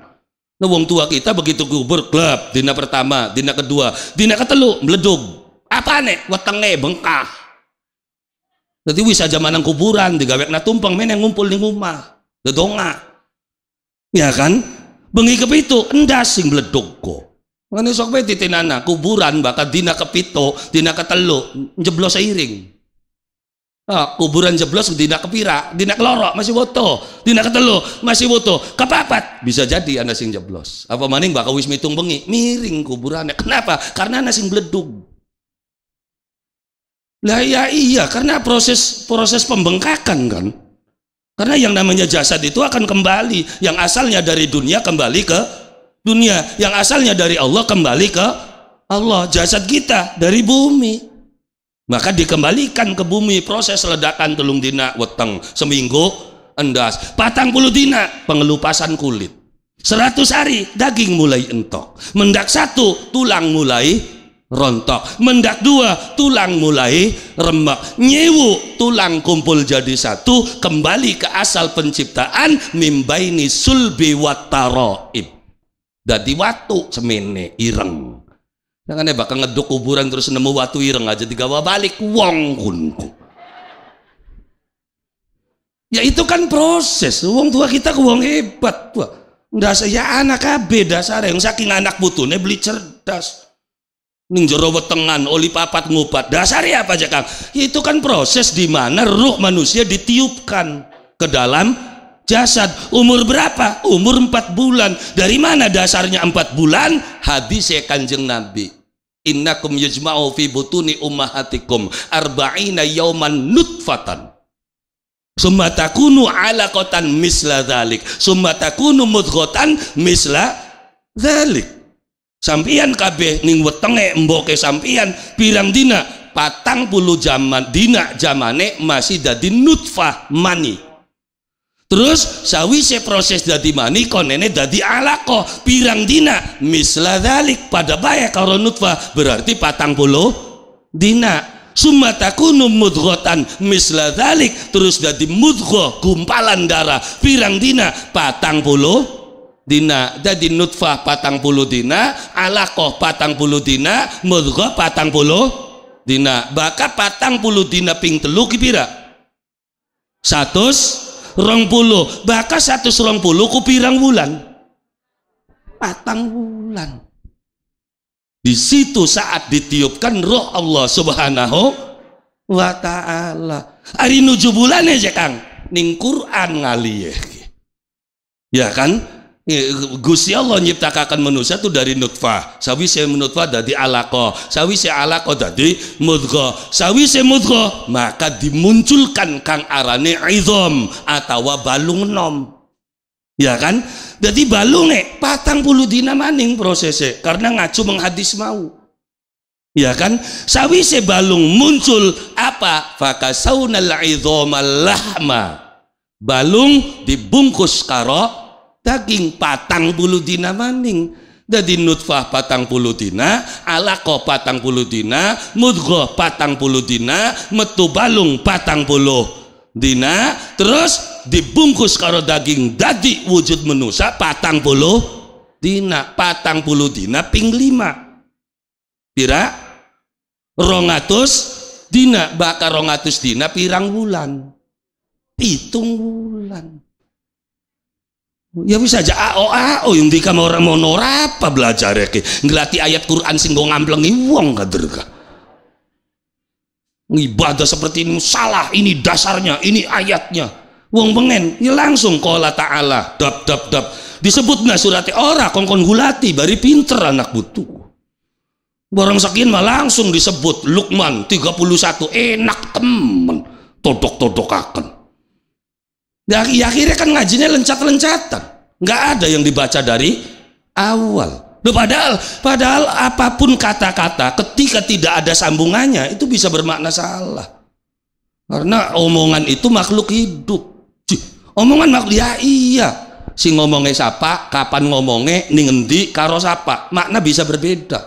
Nah, wong tua kita begitu kubur gelap, dina pertama, dina kedua, dina ketelu meledug. Apa nih? Wetenge bengkah. Jadi bisa aja kuburan digawek na tumpeng main yang ngumpul di rumah. Dedonga. Ya kan? Bengi kepitu endas sing meledug kok. Ngene sok bae titinana kuburan bakal dina kepito, dina ketelu jeblos seiring. Ah, kuburan jeblos dina kepira, dina kelorok, masih woto, dina ketelu masih woto, kepapat bisa jadi anda sing jeblos. Apa maning bakal wis mitung bengi, miring kuburannya. Kenapa? Karena anda sing bledug. Lah ya iya, karena proses proses pembengkakan kan. Karena yang namanya jasad itu akan kembali, yang asalnya dari dunia kembali ke dunia, yang asalnya dari Allah kembali ke Allah. Jasad kita dari bumi. Maka dikembalikan ke bumi proses ledakan telung dina weteng seminggu endas patang puluh dina pengelupasan kulit seratus hari daging mulai entok mendak satu tulang mulai rontok mendak dua tulang mulai remak nyewu tulang kumpul jadi satu kembali ke asal penciptaan mimbaini sulbi wataroib dadi watu semene ireng Jangan ya bakal ngeduk kuburan terus nemu watu ireng aja digawa balik wong kunku. Ya itu kan proses. Wong tua kita wong hebat. Wah. Dasar ya anak beda dasar yang saking anak putune beli cerdas. Ning jero wetengan oli papat ngupat. Dasar ya apa aja Kang? Itu kan proses di mana ruh manusia ditiupkan ke dalam jasad umur berapa umur 4 bulan dari mana dasarnya 4 bulan hadis ya kanjeng nabi innakum yajma'u fi butuni ummahatikum arba'ina yauman nutfatan summa takunu alaqatan misla dhalik summa takunu mudghatan misla dhalik sampian kabeh ning wetenge mboke sampian pirang dina patang puluh jaman dina jamane masih dadi nutfah mani terus sawi sawise proses dadi mani konene dadi alako pirang dina misla dalik pada bayak kalau nutfa berarti patang puluh dina summa takunu mudghatan misla dalik terus dadi mudghah gumpalan darah pirang dina patang puluh dina jadi nutfah patang puluh dina alako patang puluh dina mudghah patang puluh dina bakat patang puluh dina ping teluk kipira satus rong puluh bakal satu serong puluh kupirang bulan patang bulan di situ saat ditiupkan roh Allah subhanahu wa ta'ala hari nuju bulan ya kang ning Quran ya ya kan Iya, Gusti Allah nyiptakan manusia itu dari nutfah. sawi se nutfah dadi alaqah, sawise dari dadi sawi se mudghah maka dimunculkan kang arane izom atau balung nom. Ya kan? Jadi balunge patang puluh dina maning prosesnya karena ngacu menghadis mau. Ya kan? se balung muncul apa? Fakasaunal idzamal lahma. Balung dibungkus karo daging patang bulu dina maning jadi nutfah patang bulu dina alako patang bulu dina mudghah patang bulu dina metu balung patang bulu dina terus dibungkus karo daging dadi wujud menusa patang bulu dina patang bulu dina ping lima pira rongatus dina bakar rongatus dina pirang wulan pitung wulan Ya bisa aja AO ah, oh, AO ah, oh, yang di mau remo mau nora apa belajar ya ngelati ayat Quran sing gong ngamplengi wong kader derga Ibadah seperti ini salah, ini dasarnya, ini ayatnya. Wong pengen ini ya langsung kola ta'ala dap dap dap disebut nggak surati ora kongkon gulati bari pinter anak butuh barang sakin mah langsung disebut Lukman 31 enak temen todok akan dari akhirnya kan ngajinya lencat-lencatan. Nggak ada yang dibaca dari awal. Loh, padahal, padahal apapun kata-kata ketika tidak ada sambungannya itu bisa bermakna salah. Karena omongan itu makhluk hidup. Omongan makhluk ya iya. Si ngomongnya siapa, kapan ngomongnya, ning karo siapa. Makna bisa berbeda.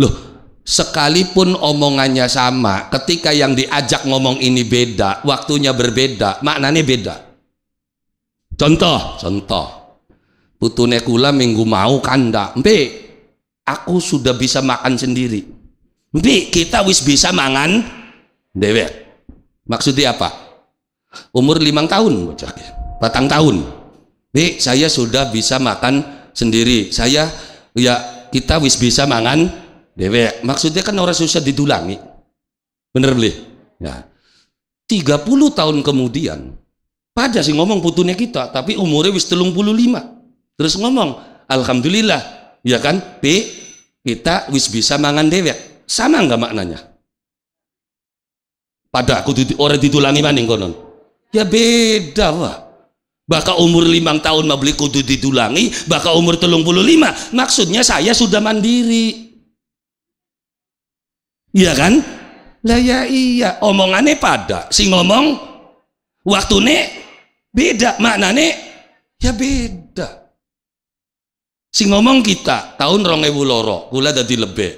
Loh, sekalipun omongannya sama ketika yang diajak ngomong ini beda waktunya berbeda maknanya beda contoh contoh putune kula minggu mau kanda mbe aku sudah bisa makan sendiri mbe kita wis bisa mangan dewek maksudnya apa umur limang tahun batang tahun mbe saya sudah bisa makan sendiri saya ya kita wis bisa mangan Dewe, maksudnya kan orang susah ditulangi, Bener beli? Ya. 30 tahun kemudian, pada sih ngomong putunya kita, tapi umurnya wis telung puluh lima. Terus ngomong, Alhamdulillah, ya kan? B kita wis bisa mangan dewek. Sama nggak maknanya? Pada aku di, orang ditulangi maning konon. Ya beda lah. Baka umur limang tahun mau beli kudu ditulangi, baka umur telung puluh lima. Maksudnya saya sudah mandiri. Iya kan? Lah ya iya, omongannya pada. Si ngomong waktune beda, maknane ya beda. Si ngomong kita tahun rongewu loro, gula jadi lebih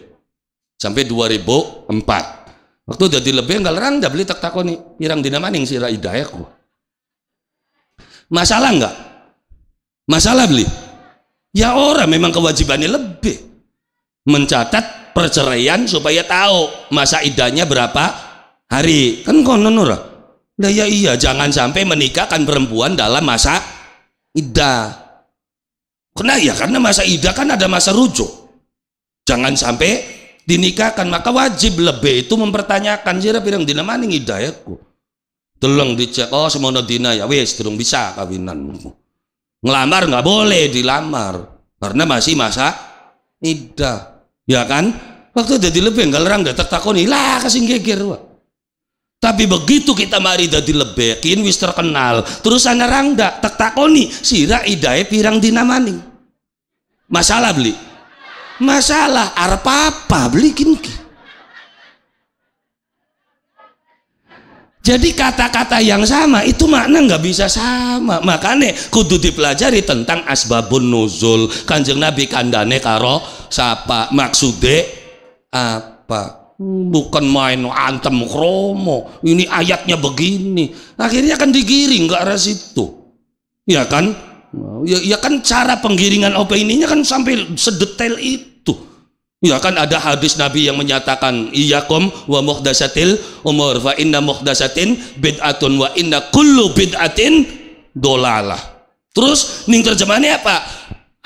sampai 2004. Waktu jadi lebih enggak lerang, dah beli tak takoni irang dina maning sira ya Masalah enggak? Masalah beli? Ya orang memang kewajibannya lebih mencatat perceraian supaya tahu masa idahnya berapa hari. Kan konon ora? Nah ya iya, jangan sampai menikahkan perempuan dalam masa idah. Kena ya karena masa idah kan ada masa rujuk. Jangan sampai dinikahkan maka wajib lebih itu mempertanyakan sira pirang dina maning idahku. Ya, Tolong dicek oh semono dina ya wis durung bisa kawinan. Ngelamar nggak boleh dilamar karena masih masa idah. Ya kan? Waktu jadi lebih enggak lerang enggak tertakoni lah kasih geger wak. Tapi begitu kita mari jadi lebih lebekin wis terkenal, terus anda rangda tertakoni sira idae pirang dinamani, Masalah beli. Masalah arpa apa beli kini. Jadi kata-kata yang sama itu makna nggak bisa sama. Makanya kudu dipelajari tentang asbabun nuzul. Kanjeng Nabi kandane karo sapa maksude apa? Bukan main antem kromo. Ini ayatnya begini. Akhirnya kan digiring ke arah situ. Ya kan? Ya, ya kan cara penggiringan opininya kan sampai sedetail itu Ya kan ada hadis Nabi yang menyatakan iyakum wa muhdasatil umur fa inna muhdasatin bid'atun wa inna kullu bid'atin dolalah. Terus ning terjemahannya apa?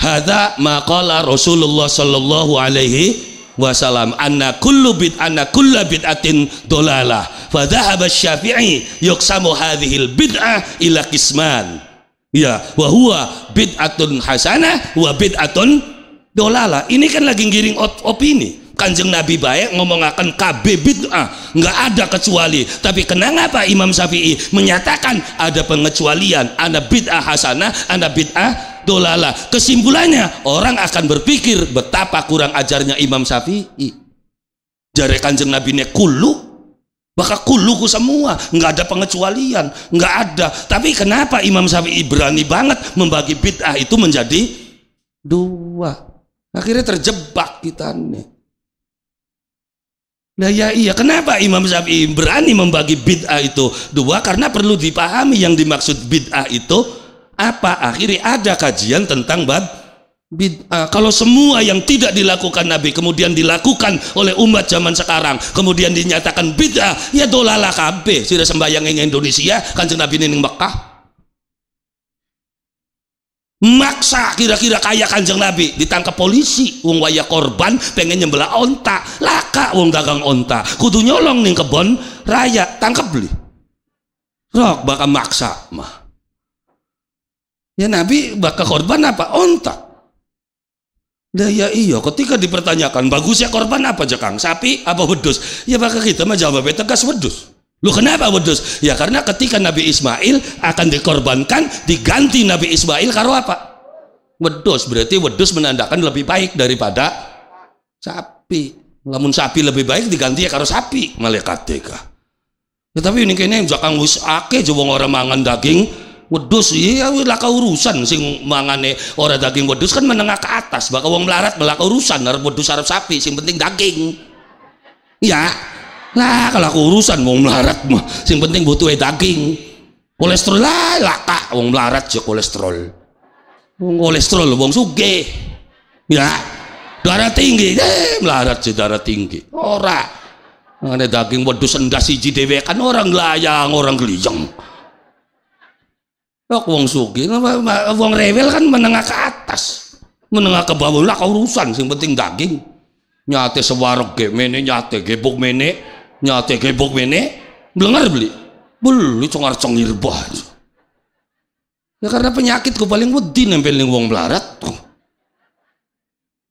Hadza maqala Rasulullah sallallahu alaihi wasallam anna kullu bid anna kullu bid'atin dolalah. Fa dhahaba Syafi'i yuqsamu hadhil bid'ah ila qisman. Ya, wa huwa bid'atun hasanah wa bid'atun dolala ini kan lagi ngiring opini kanjeng nabi baik ngomong akan KB bid'ah nggak ada kecuali tapi kenapa Imam Syafi'i menyatakan ada pengecualian ada bid'ah hasanah ada bid'ah dolala kesimpulannya orang akan berpikir betapa kurang ajarnya Imam Syafi'i jari kanjeng nabi ini kulu maka kuluku semua nggak ada pengecualian nggak ada tapi kenapa Imam Syafi'i berani banget membagi bid'ah itu menjadi dua Akhirnya terjebak kita nih. Nah ya iya, kenapa Imam Syafi'i berani membagi bid'ah itu dua? Karena perlu dipahami yang dimaksud bid'ah itu apa. Akhirnya ada kajian tentang bad bid'ah. Kalau semua yang tidak dilakukan Nabi kemudian dilakukan oleh umat zaman sekarang, kemudian dinyatakan bid'ah, ya dolalah kabeh. Sudah sembahyang ing Indonesia, kanjeng Nabi ini Mekah maksa kira-kira kaya kanjeng nabi ditangkap polisi wong waya korban pengen nyembelah onta laka wong dagang onta kudu nyolong nih kebon raya tangkap beli rok bakal maksa mah ya nabi bakal korban apa onta Nah, ya iya ketika dipertanyakan bagusnya korban apa jekang sapi apa wedus ya bakal kita mah jawabnya tegas wedus Lu kenapa wedus? Ya karena ketika Nabi Ismail akan dikorbankan, diganti Nabi Ismail karo apa? Wedus. Berarti wedus menandakan lebih baik daripada sapi. Lamun sapi lebih baik diganti ya karo sapi malaikat tega. Ya, tapi ini kayaknya jakang wis akeh orang mangan daging wedus iya laka urusan sing mangane orang daging wedus kan menengah ke atas bakal wong melarat melaka urusan arep wedus arep sapi sing penting daging. Ya, Nah, kalau aku urusan mau melarat mah, sing penting butuh daging. Kolesterol lah, laka wong melarat ya kolesterol. Wong kolesterol wong suge, Ya, darah tinggi, eh, melarat sih ya darah tinggi. Ora. Ada daging wedhus endas siji dhewe kan orang layang, orang gelijang, Kok wong suge, wong rewel kan menengah ke atas. Menengah ke bawah lah urusan sing penting daging. Nyate sewareg ge mene nyate gebuk mene nyate gebok mene belengar beli beli congar congir bah. ya karena penyakit ku paling wedi nempel ning wong melarat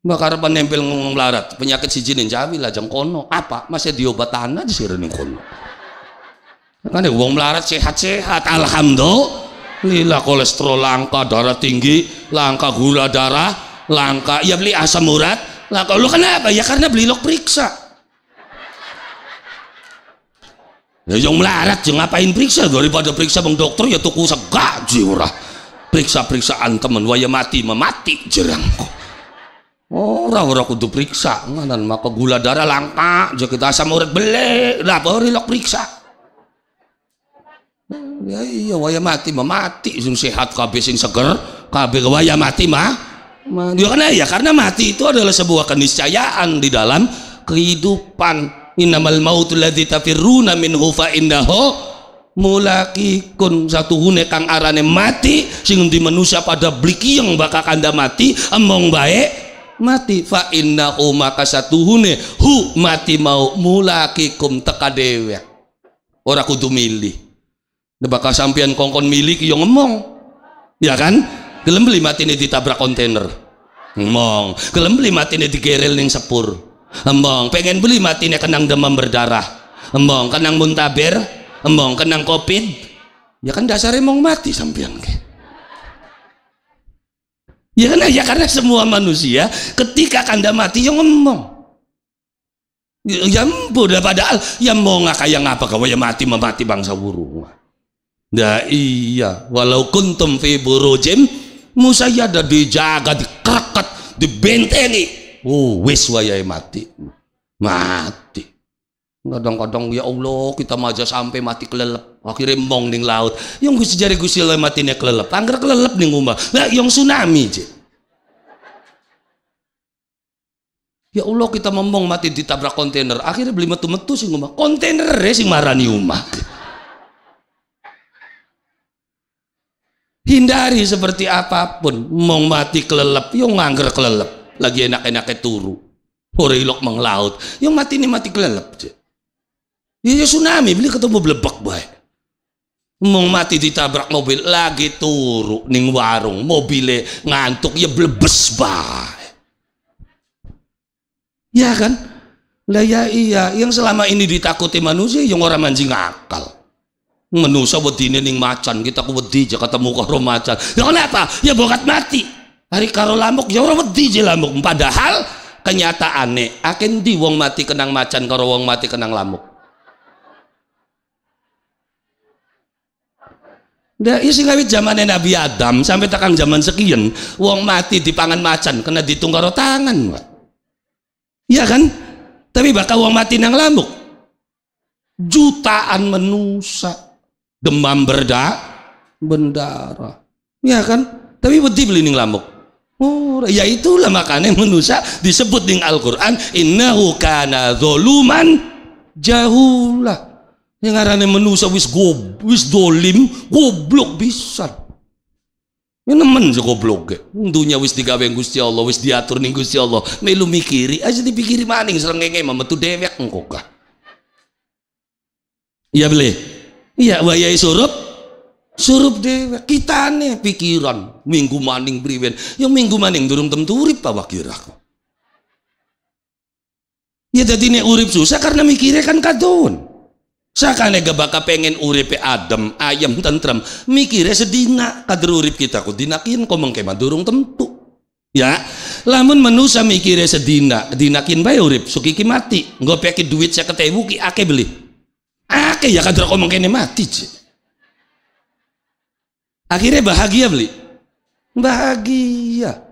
Mbak harapan nempel wong melarat, penyakit si jinin jawi lah jang kono. Apa? Masih tanah di sini rening kono. Kan wong melarat sehat-sehat, alhamdulillah kolesterol langka, darah tinggi, langka gula darah, langka ya beli asam urat, langka lu kenapa? Ya karena beli lok periksa. ya yang melarat yang ngapain periksa daripada periksa bang dokter ya tuku segak jiwa periksa-periksaan teman waya mati memati jerangku orang orang kudu periksa nganan maka gula darah langka jadi kita asam urat beli, lah baru lo periksa ya iya waya mati memati sing sehat kabe sing seger kabe waya mati mah Ya karena ya karena mati itu adalah sebuah keniscayaan di dalam kehidupan innamal mautul ladzi tafirruna minhu fa indahu mulakikun satu hune kang arane mati sing di manusia pada yang bakal kanda mati emong baik mati fa innahu maka satu hune hu mati mau mulakikum teka dewek ora kudu milih bakal sampean kongkon milih yo ya ngomong ya kan gelem beli mati ini ditabrak kontainer ngomong gelem beli mati ini digerel ning sepur embong pengen beli mati matinya kenang demam berdarah embong kenang muntaber embong kenang covid ya kan dasarnya mau mati sampean ya kan ya karena semua manusia ketika kanda mati yang ngomong ya udah padahal ya mau nggak kayak ngapa kau ya mati memati bangsa burung Nah iya, walau kuntum fi burujim, Musa ya ada dijaga, dikakat dibentengi, Oh, wis wayahe mati. Mati. Kadang-kadang ya Allah, kita maja sampai mati kelelep. Akhirnya mong ning laut. Yang Gusti jari Gusti Allah matine kelelep. Angger kelelep ning omah. Lah yang tsunami, Cik. Ya Allah kita memong mati ditabrak kontainer. Akhirnya beli metu-metu sing omah. Kontainer sing marani omah. Hindari seperti apapun, mau mati kelelep, Yang ngangger kelelep lagi enak-enaknya turu orang ilok mang laut yang mati ini mati kelelep ya, ya, tsunami beli ketemu belebak baik mau mati ditabrak mobil lagi turu ning warung mobile ngantuk ya blebes bae. Ya kan? Lah ya iya, yang selama ini ditakuti manusia yang orang mancing akal. Manusia wedine ning macan, kita ku wedi ketemu karo macan. Ya kenapa? Ya bokat mati hari karo lamuk ya orang wedi je lamuk padahal kenyataane akan di wong mati kenang macan karo wong mati kenang lamuk Nah, isi iya ngawit zamannya Nabi Adam sampai tekan zaman sekian, wong mati di pangan macan kena ditung tangan, Ya Iya kan? Tapi bakal wong mati nang lamuk. Jutaan menusa demam berda bendara. Iya kan? Tapi wedi beli ning lamuk. Murah. Ya itulah makanya manusia disebut di Al-Quran innahu kana zoluman jahulah Yang arahnya manusia wis gob, wis dolim, goblok bisa. Ini ya nemen sih goblok Dunia wis digawe Gusti Allah, wis diatur nih Gusti Allah. Melu mikiri, aja dipikiri maning serengenge mah tuh dewek engko Iya beli. Iya wayai surup Surup dewe nih pikiran minggu maning priwen. yang minggu maning durung tentu urip apa aku Ya jadi nih urip susah karena mikirnya kan saya Sakane gak bakal pengen urip adem, ayam tentrem. mikirnya sedina kader urip kita ku dinakin komeng mengkemat durung tentu. Ya, lamun manusia mikirnya sedina, dinakin bayi urip, suki ki mati. nggak pakai duit saya ki ake beli. Ake ya kader komeng kene mati. Cik. Akhirnya bahagia beli. Bahagia.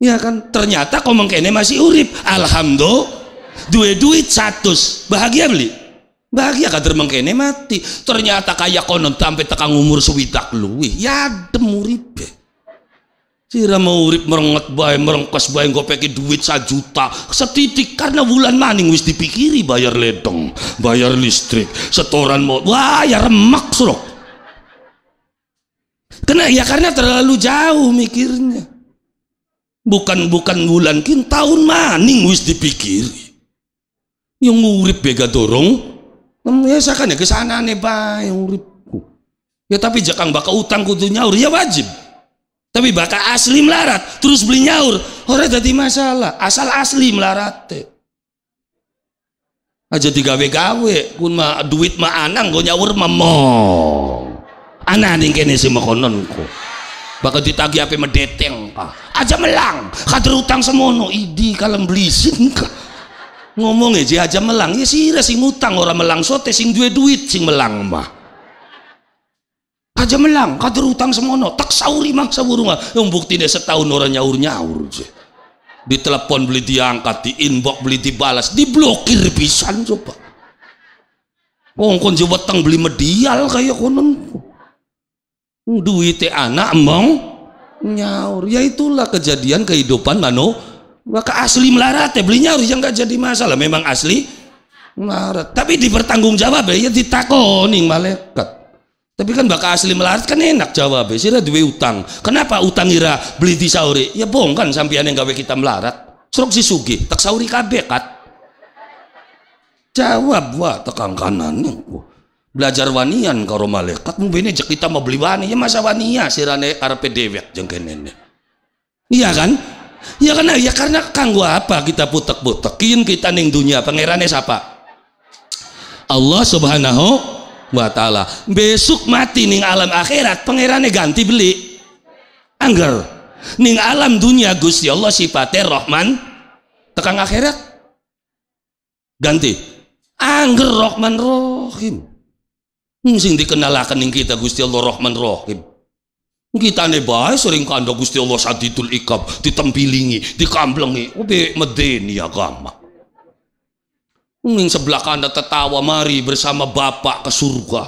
Ya kan, ternyata komong kene masih urip. Alhamdulillah. Dua duit satu. Bahagia beli. Bahagia kader mengkene mati. Ternyata kaya konon sampai tekan umur sewidak luwi. Ya demurip, uripe. Ya. Sira mau urip merenget bae merengkes bae ngopeki duit juta setitik karena bulan maning wis dipikiri bayar ledong, bayar listrik, setoran mau wah ya remak Kena ya karena terlalu jauh mikirnya. Bukan bukan bulan kin tahun maning wis dipikir. Yang ngurip bega dorong. Ya kan ke sana nih bae yang uripku. Ya tapi jakang bakal utang kudu nyaur ya wajib. Tapi bakal asli melarat terus beli nyaur. Ora jadi masalah asal asli melarat teh aja digawe-gawe kun mah duit mah anang go nyaur mah anak ning kene sing konon kok bakal ditagi apa medeteng ah. aja melang kader utang semono idi kalem belisin ngomong aja e, aja melang ya sih resi utang orang melang sote sing duwe duit sing melang mah aja melang kader utang semono tak sauri maksa burung yang bukti deh setahun orang nyaur nyaur di telepon beli diangkat di inbox beli dibalas diblokir pisan coba Wong kon tang beli medial kayak konon duit anak emang nyaur ya itulah kejadian kehidupan mano maka asli melarat ya beli nyaur yang nggak jadi masalah memang asli melarat tapi dipertanggung jawab ya ditakoning malaikat tapi kan bakal asli melarat kan enak jawab sih duwe utang kenapa utang ira beli di sauri ya bohong kan sampean yang gawe kita melarat serok si sugi tak sauri kabe kat jawab wah tekan kanan wah belajar wanian karo malaikat mu bene kita mau beli wani ya masa wania ya, sirane arepe dewek jeung kenene iya kan Iya kan? Nah, iya karena kanggo apa kita putek-putekin kita ning dunia pangerane siapa Allah subhanahu wa ta'ala besok mati ning alam akhirat pangerane ganti beli angger ning alam dunia Gusti Allah sifatnya Rahman tekan akhirat ganti angger Rahman Rahim sing dikenalakan ning kita Gusti Allah Rahman Rahim kita nih bae sering kandang Gusti Allah sadidul ikab ditempilingi dikamblengi ubi medeni agama ning sebelah kanda tertawa mari bersama bapak ke surga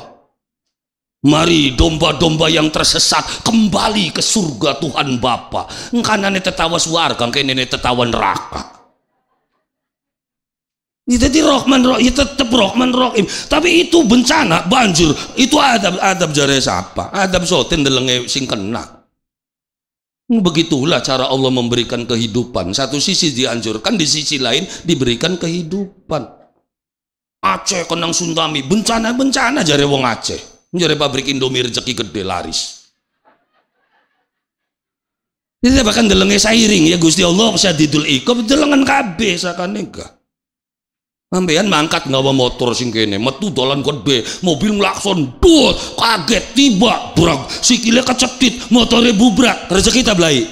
Mari domba-domba yang tersesat kembali ke surga Tuhan Bapa. Engkanane tertawa suarga, engkanane tertawa neraka jadi rohman roh, ya tetap rohman rohim. Tapi itu bencana, banjir, itu adab adab jare siapa? Adab soten delenge sing kena. Begitulah cara Allah memberikan kehidupan. Satu sisi dianjurkan, di sisi lain diberikan kehidupan. Aceh kenang tsunami bencana-bencana jare wong Aceh. Jare pabrik Indomie rezeki gede laris. Ini bahkan delenge sairing ya Gusti Allah ikut ikob delengan kabeh sakane enggak. Sampeyan mangkat nggawa motor sing kene, metu dolan gede, mobil mlakson, duh, kaget tiba, brak, sikile kecetit, motore bubrak, rezeki ta blai.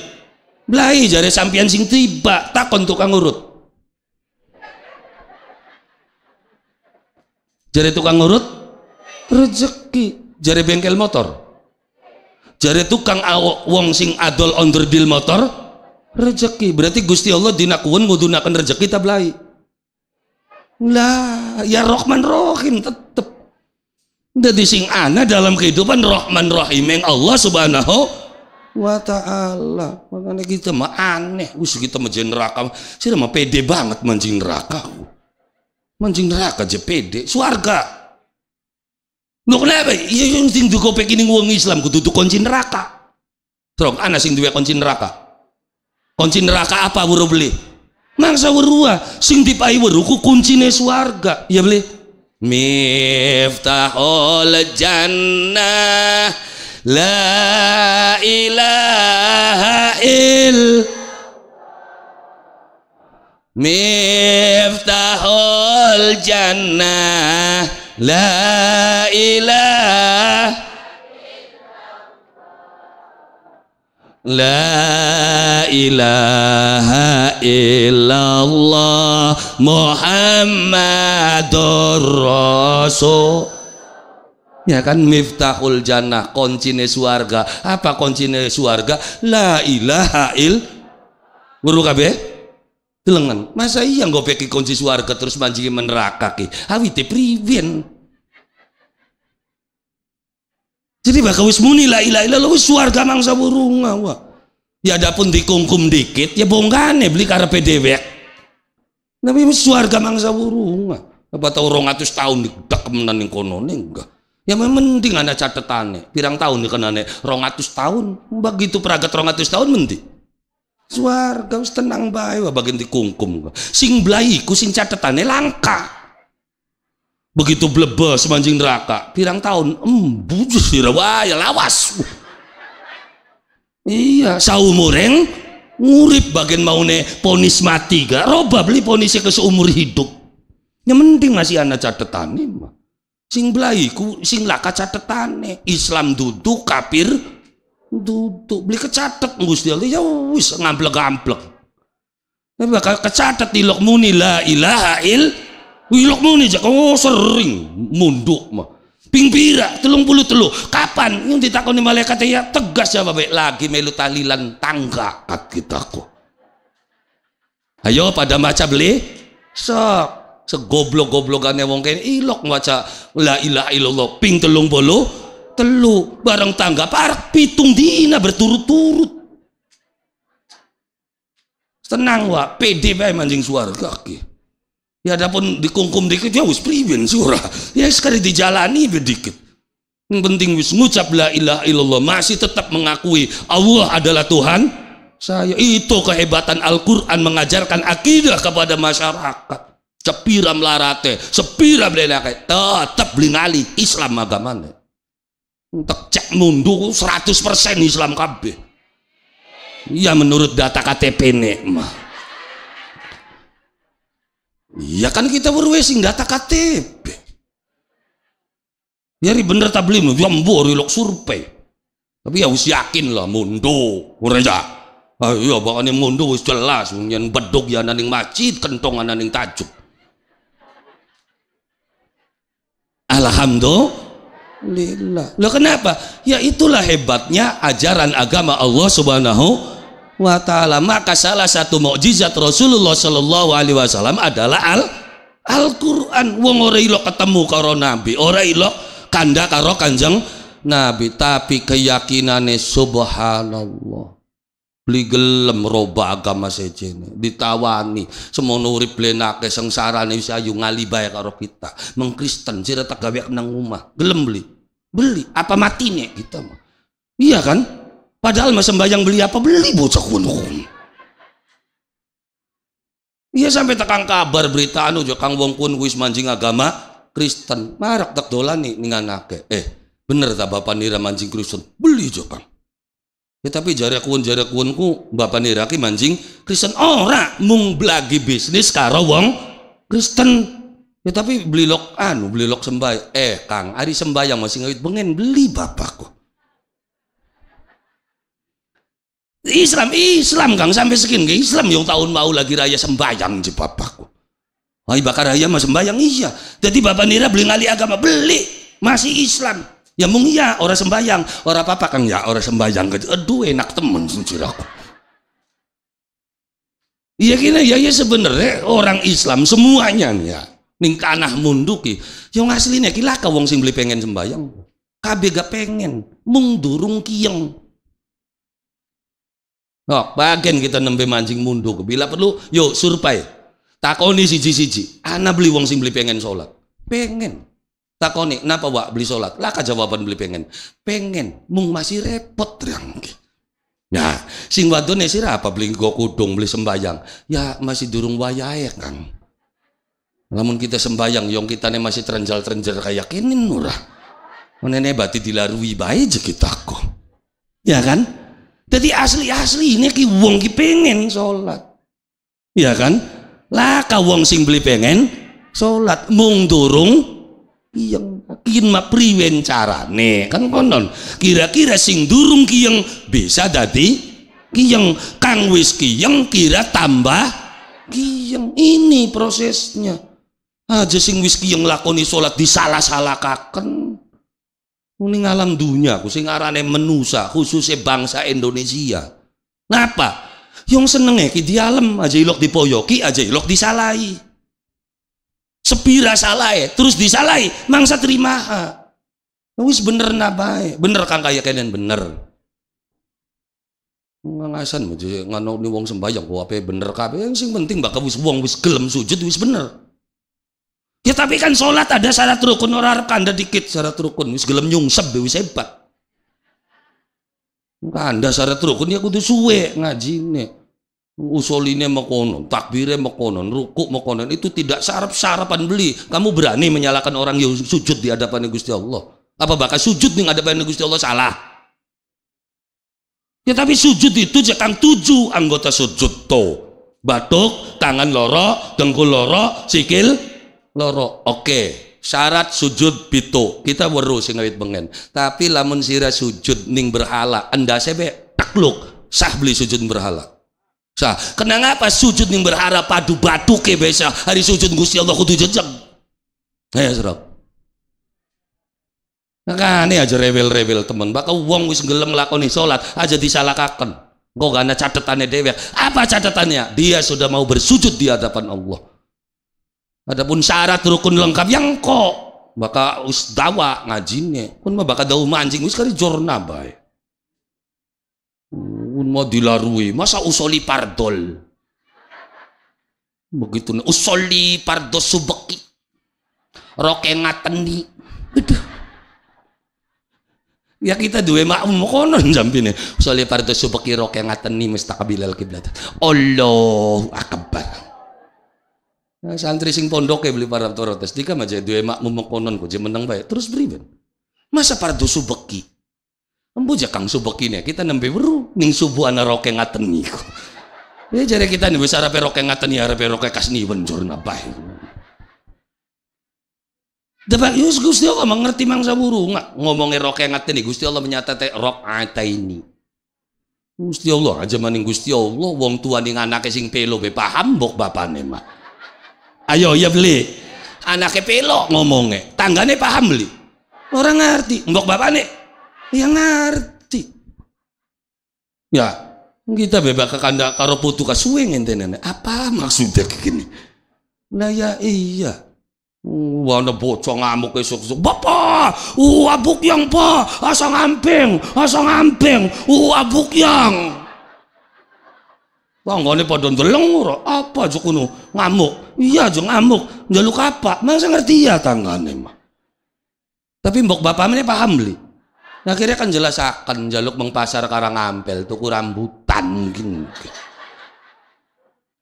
Blai jare sampeyan sing tiba, takon tukang urut. Jare tukang urut rezeki, jare bengkel motor. Jare tukang awok wong sing adol onderdil motor rezeki. Berarti Gusti Allah dinakuwun ngudunaken rezeki ta blai. Lah, ya Rahman Rahim tetep. Jadi sing ana dalam kehidupan Rahman Rahim yang Allah Subhanahu wa taala. Makanya kita mah aneh, wis kita mah neraka. Sira mah pede banget mancing neraka. Mancing neraka aja pede, surga Lu kenapa? Iya yang sing duwe pekining wong Islam kudu kunci neraka. Terus ana sing duwe kunci neraka. Kunci neraka apa buru beli? mangsa weruah sing dipai weruku kuncine swarga ya beli miftahul jannah la ilaha il miftahul jannah la ilaha La ilaha illallah Muhammadur Rasul Ya kan miftahul jannah kuncine suarga. Apa kuncine suarga? La ilaha il Guru kabeh telengan. Masa iya nggak peki kunci suarga terus manjing meneraka ki. Awite jadi bakal wis muni la ilaha illallah wis swarga mangsa burung wa ya adapun dikungkum dikit ya bonggane beli karepe dewek tapi wis swarga mangsa burung apa tau 200 tahun menan ning kono ning enggak Ya mending ada catatannya. Pirang tahun dikenane rongatus tahun. Begitu peragat rongatus tahun Suar, Suarga tenang bae bagian dikungkum. Sing blaiku sing catatannya langka begitu blebes semanjing neraka pirang tahun emm, bujus dirawa ya lawas iya saumureng ngurip bagian maune ponis mati gak roba beli ponisnya ke seumur hidup yang penting masih anak catatan mah sing ku, sing laka catetan, Islam duduk kapir duduk beli kecatet Gusti Allah ya wis ngamplek ngamplek tapi ya bakal kecatet ilok muni la ilaha il Wilok nu nih, oh sering munduk mah. pingpira, telung puluh telu. Kapan? yang ditakon di malaikat ya tegas ya babe. Lagi melu talilan tangga kita ko. Ayo pada maca beli. Sok. Segoblok-goblokannya wong kene ilok maca la ilaha illallah ping telung bolu telu bareng tangga parak pitung dina berturut-turut tenang wa PD bae manjing suarga okay. Ya adapun dikungkum dikit ya wis priben surah. Ya sekali dijalani dikit. Yang penting wis ngucap la ilaha illallah masih tetap mengakui Allah adalah Tuhan. Saya itu kehebatan Al-Qur'an mengajarkan akidah kepada masyarakat. Cepiram larate, sepira belelake, tetap lingali Islam agamanya. Untuk cek mundu 100% Islam kabeh. Ya menurut data KTP nek mah. Ya kan kita berwesi nggak tak KTP. Nyari bener tablim lu, jambor lok survei. Tapi ya harus yakin lah mundo, kureja. Ayo bahkan yang mundo harus jelas, yang bedog ya nanding masjid, kentongan nanding tajuk. Alhamdulillah. Lo kenapa? Ya itulah hebatnya ajaran agama Allah Subhanahu wa taala maka salah satu mukjizat Rasulullah sallallahu alaihi wasallam adalah al Al-Qur'an wong ora ilo ketemu karo nabi ora ilo kanda karo kanjeng nabi tapi keyakinannya subhanallah beli gelem roba agama sejene ditawani semua urip lenake sengsara nih bisa ngali bae karo kita mengkristen sira tak gawe nang rumah gelem beli beli apa nih kita mah iya kan Padahal mas sembahyang beli apa? Beli bocah kunung. Iya sampai tekang kabar berita anu jo Kang Wong Kun wis mancing agama Kristen. Marak tak dolan nih ninganake. Eh, bener tak Bapak Nira mancing Kristen? Beli jo Kang. Ya tapi jarak kun jarak kun ku Bapak Nira ki mancing Kristen ora mung belagi bisnis karo wong Kristen. Ya tapi beli lok anu beli lok sembah. Eh Kang, hari yang masih ngawit bengen beli bapakku. Islam, Islam kang sampai sekin ke Islam yang tahun mau lagi raya sembayang di bapakku. Hai bakar raya mah sembayang iya. Jadi bapak nira beli ngali agama beli masih Islam. Ya mung iya orang sembayang, orang papa kang ya orang sembayang. Aduh enak temen sujir aku. Iya kini ya ya sebenarnya orang Islam semuanya nih ya. Ning tanah munduki. Yang aslinya kila kau wong sing beli pengen sembayang. kabe gak pengen, mung durung kiyeng. Oh, bagian kita nembe mancing mundu. Bila perlu, yo survei. Takoni siji-siji. Ana beli wong sing beli pengen sholat. Pengen. Takoni, kenapa wak beli sholat? Laka jawaban beli pengen. Pengen. Mung masih repot. terang. Nah, sing wadone sih apa beli gokudung, beli sembayang. Ya masih durung wayahe, kan. Namun kita sembayang, yang kita nih masih terenjal-terenjal kayak kini nurah. Nenek berarti dilarui baik aja kita kok. Ya kan? Jadi asli-asli ini ki wong ki pengen sholat. ya kan? Lah kau wong sing beli pengen sholat mung durung yang kian ma priwen carane kan konon kira-kira sing durung yang bisa dadi yang kang wis yang kira tambah yang ini prosesnya aja sing wis yang lakoni sholat disalah kaken. Ini dunia, aku sing arane menusa, khususnya bangsa Indonesia. Napa? Yang senengnya, ki di alam aja ilok dipoyoki, aja ilok disalahi. Sepira salai, terus disalahi, mangsa terima. Ya wis bener napa? Bener kang kaya kalian bener. Ngasan, ngono ni wong sembayang, wape bener kabeh. Yang sing penting bakal wis wong wis gelem sujud wis bener. Ya tapi kan sholat ada syarat rukun orang ada dikit syarat rukun wis gelem nyungsep wis hebat. Kanda syarat rukun ya kudu suwe ngaji ngajine. Usoline makonon, takbire makonon, rukuk makonon itu tidak sarap-sarapan beli. Kamu berani menyalahkan orang yang sujud di hadapan Gusti Allah. Apa bakal sujud di hadapan Gusti Allah salah? Ya tapi sujud itu jangan tujuh anggota sujud to. Batuk, tangan loro, dengkul loro, sikil loro oke okay. syarat sujud pitu kita weru sing ngawit bengen tapi lamun sira sujud ning berhala anda sebe takluk sah beli sujud berhala sah kenang apa sujud ning berhala padu batu ke besa hari sujud gusti Allah kudu jejak ya serap Nah, ini aja rewel-rewel temen. Bakal wong wis gelem lakoni sholat aja disalahkan. Kok gak ada catatannya dewa? Apa catatannya? Dia sudah mau bersujud di hadapan Allah. Adapun syarat rukun lengkap yang kok bakal us dawa ngajinnya pun mah baka dawa mancing us kali jorna bae. Pun mau dilarui masa usoli pardol. Begitu nah, usoli pardol subeki. Roke ngateni. itu Ya kita dua makmum konon nih Usoli pardol subeki roke ngateni mustaqbilal kiblat. Allahu akbar. Nah, santri sing pondok ya beli para torotes dika kan maju dua emak makmum konon ku menang baik terus ben. masa para dosu beki Embo jakang subeki nih kita nembe beru ning subuh ana roke ngaten niku [laughs] ya jare kita nih besar rapi roke ngaten ya rapi roke kasni benjur nabai Dapat Yus Gusti Allah mengerti mangsa burung nggak ngomongnya roke ngateni, nih Gusti Allah menyatakan rok ata ini Gusti Allah aja maning Gusti Allah wong tua ning anake sing pelo be paham bok bapane mah ayo ya beli anaknya pelok ngomongnya tanggane paham beli orang ngerti mbok bapak nih yang ngerti ya kita bebas ke kanda karo putu ka suwing ente apa maksudnya gini nah ya iya Wana bocah ngamuk esok esuk Bapak, uh abuk yang, po Asa ngamping, asa ngamping. Uh abuk yang. Tanggane padha ndeleng ora. Apa aja kuno? Ngamuk. Iya aja ngamuk. Njaluk apa? Masa ngerti ya tanggane mah. Tapi mbok bapaknya paham li. Nah, akhirnya kan akan jaluk pasar karang ampel tuku rambutan gini.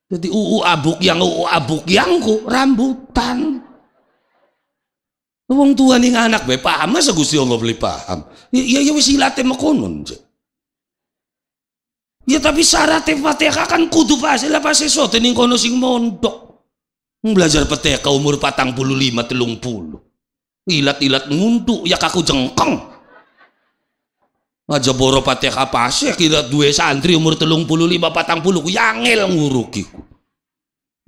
Jadi uu abuk yang uu abuk yangku rambutan. Wong tua nih anak be paham masa Gusti Allah beli paham. Ya ya, ya wis silate mekonon. Cik. Ya tapi syarat Fatihah kan kudu lah apa sesuatu ning kono sing mondok. Belajar Fatihah umur patang puluh lima telung puluh. Ilat-ilat nguntuk ya kaku jengkong. Aja boro Fatihah pasih kira duwe santri umur telung puluh lima patang puluh ku yangel ngurukiku.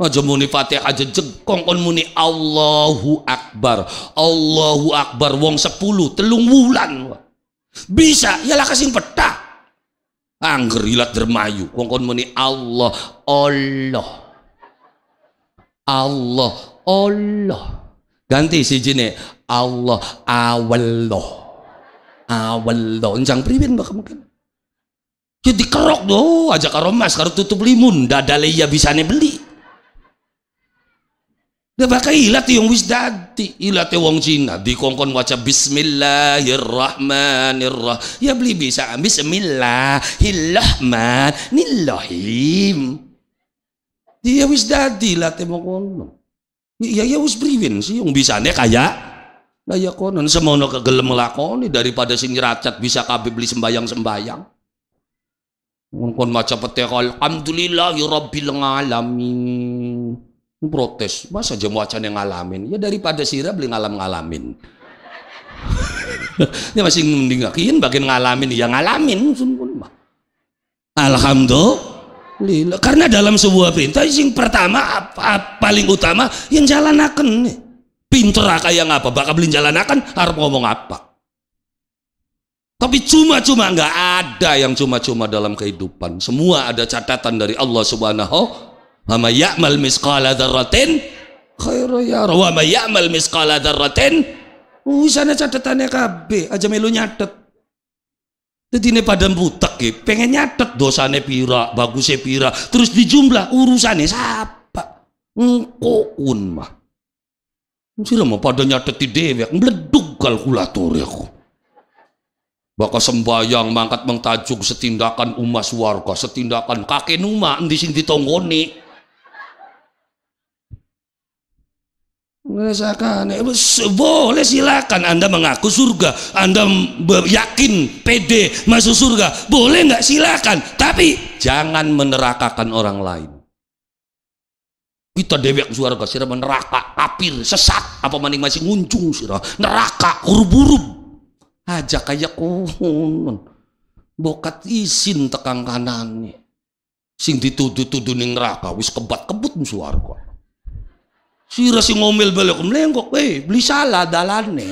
Aja muni Fatihah aja jengkong kon muni Allahu Akbar. Allahu Akbar wong sepuluh telung wulan. Bisa, lah kasih petak. Angger ilat dermayu. Wong kon muni Allah, Allah. Allah, Allah. Ganti ne Allah, awallo, awallo, Encang priwin bakal mungkin. Ya dikerok do, aja karo mas, karo tutup limun, dadale ya bisane beli. Nah, bakal ilat yang wis dati. Ilat wong Cina. Di kongkon waca Bismillahirrahmanirrahim. Ya beli bisa. Bismillahirrahmanirrahim. Dia wis dati ilat wong kono. Iya, iya, ya ya wis briwin sih. Yung bisanya kaya. ya konon. Semono kegelem lakoni. Daripada sing racat bisa kabe beli sembayang-sembayang. Ngkon Alhamdulillah, pete Rabbil alamin protes masa jemaah yang ngalamin ya daripada sirah beli ngalam ngalamin [laughs] ini masih mendingakin bagian ngalamin ya ngalamin alhamdulillah karena dalam sebuah perintah yang pertama apa, paling utama yang jalan nih pinter ah, kayak ngapa bakal beli jalan akan harus ngomong apa tapi cuma-cuma nggak ada yang cuma-cuma dalam kehidupan semua ada catatan dari Allah subhanahu wa may ya'mal misqala dzarratin khairan yara wa may ya'mal misqala dzarratin usana catatannya kabeh aja melu nyatet jadi ini pada butek ya, pengen nyatet dosanya pira, bagusnya pira, terus dijumlah urusannya siapa? Ngkoun mah. Sira mah pada nyateti dewek, meleduk kalkulator ya kok. Baka sembayang mangkat mengtajuk setindakan umas warga, setindakan kakek numa di sini ditonggoni. merasakan eh, boleh silakan anda mengaku surga anda yakin PD masuk surga boleh nggak silakan tapi jangan menerakakan orang lain kita dewek surga sirah neraka kapir sesat apa maning masih ngunjung, sirah neraka hurburub aja kayak kuhun bokat izin tekan kanannya, sing dituduh-tuduh neraka wis kebat kebut suarga Sira si ngomel balik, melengkok, weh beli salah dalane.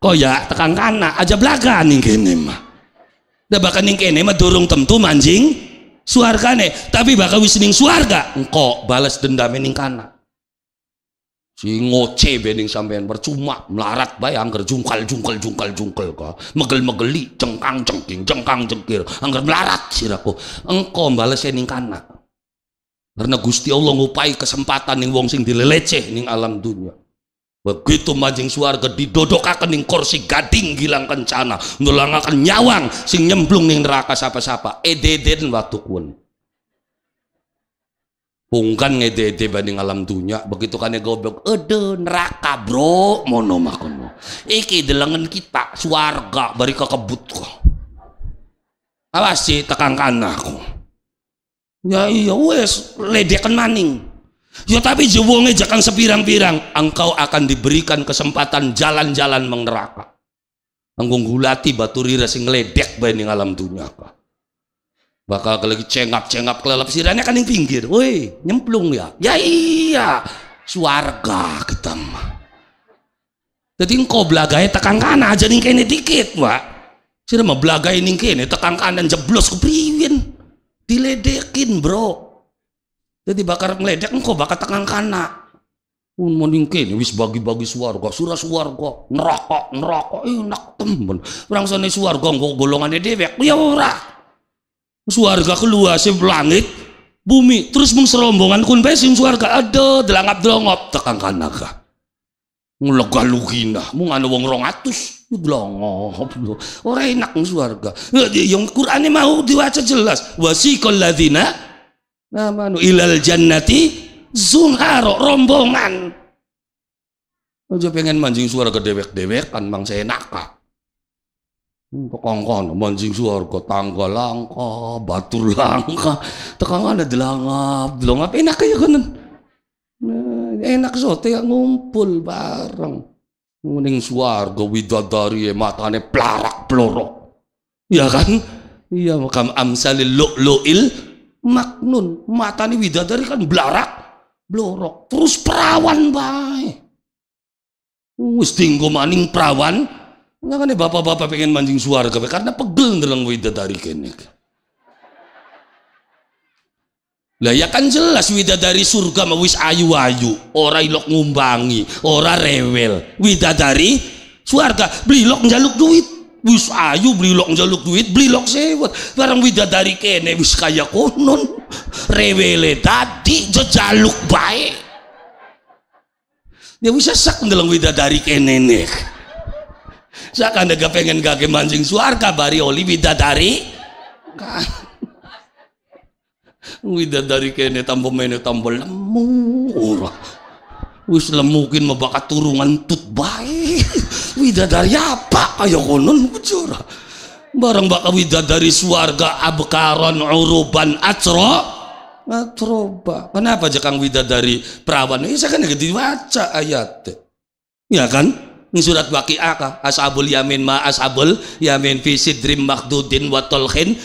Kok ya, tekan kana, aja belaka nih kene mah. dah bahkan ning kene mah dorong tentu manjing suargane, tapi bakal wis ning suarga, engkau balas dendam ning kana. Si ngoce bening sampean percuma melarat bayang angger jungkal jungkal jungkal jungkal ka megel megeli cengkang cengking cengkang cengkir angker melarat siraku engko balas ning kanak. Karena Gusti Allah ngupai kesempatan ning wong sing dileleceh ning alam dunia. Begitu majing suarga didodokakan ning kursi gading gilang kencana, ngelangaken nyawang sing nyemplung ning neraka siapa sapa Ededen waktu kun. Pungkan ngedede banding alam dunia, begitu kan goblok, ede neraka bro, mono makono. Iki delengan kita, suarga bari kekebut kok. Awas sih tekan aku. Ya iya wes ledekan maning. Ya tapi jewonge jangan sepirang-pirang, engkau akan diberikan kesempatan jalan-jalan mengeraka. Anggung gulati batu rira sing ledek bae ning alam dunia ka. Bakal lagi cengap-cengap kelelep sirane kan ning pinggir. Woi, nyemplung ya. Ya iya, suarga kita Jadi engkau belagai tekan kanan aja ning kene dikit, pak. Sira mah belagai ning kene tekan kanan jeblos kepriyen diledekin bro jadi bakar meledek engkau bakar tekan kanak, mending kene wis bagi-bagi suwarga surah ngerokok ngerokok, ngerokok enak eh, temen orang sana suwarga enggak golongannya dewek ya ora suwarga keluar si langit bumi terus mengserombongan serombongan kun besim suwarga ada delangap delongop tekan kana ka ngulegah lugina mung ana wong 200 Blongo, ora enak ng yang Quran Qur'ane mau diwaca jelas. Wasiqal ladzina amanu ilal jannati zumharo rombongan. Aja pengen mancing swarga dewek kan mang saya nakal. Tekongkon, hmm, mancing suarga, tangga langka, batur langka, tekongkon ada delangap, delangap, enak ya kanan. enak sote yang ngumpul bareng mending swarga widadari e matane plarak plorok. Ya kan? Iya makam amsalil lu'lu'il maknun. Matane widadari kan blarak blorok. Terus perawan bae. Wis dinggo maning perawan. Enggak iya kan e bapak-bapak pengen mancing suarga karena pegel ndeleng widadari kene. Lah ya kan jelas widadari surga mau wis ayu-ayu, ora ilok ngumbangi, ora rewel. Widadari surga beli lok njaluk duit. Wis ayu beli lok njaluk duit, beli lok sewet. Barang widadari kene wis kaya konon. Rewele tadi jejaluk baik. Dia ya bisa sak wida widadari kene nih. Sak anda pengen gak mancing suarga bari oli widadari. Kan. Widah dari kene tambah mene tambah lemu. Ora. Wis lemukin mabakat turungan tut baik. Widah dari apa Ayo konon bujur. Barang widah dari suarga abkaron uruban acro. Atroba. Kenapa aja Kang dari perawan? Ini saya kan gede baca ayat. Ya kan? Ini surat wakil kah? Ashabul yamin ma ashabul yamin fi sidrim makdudin watolkin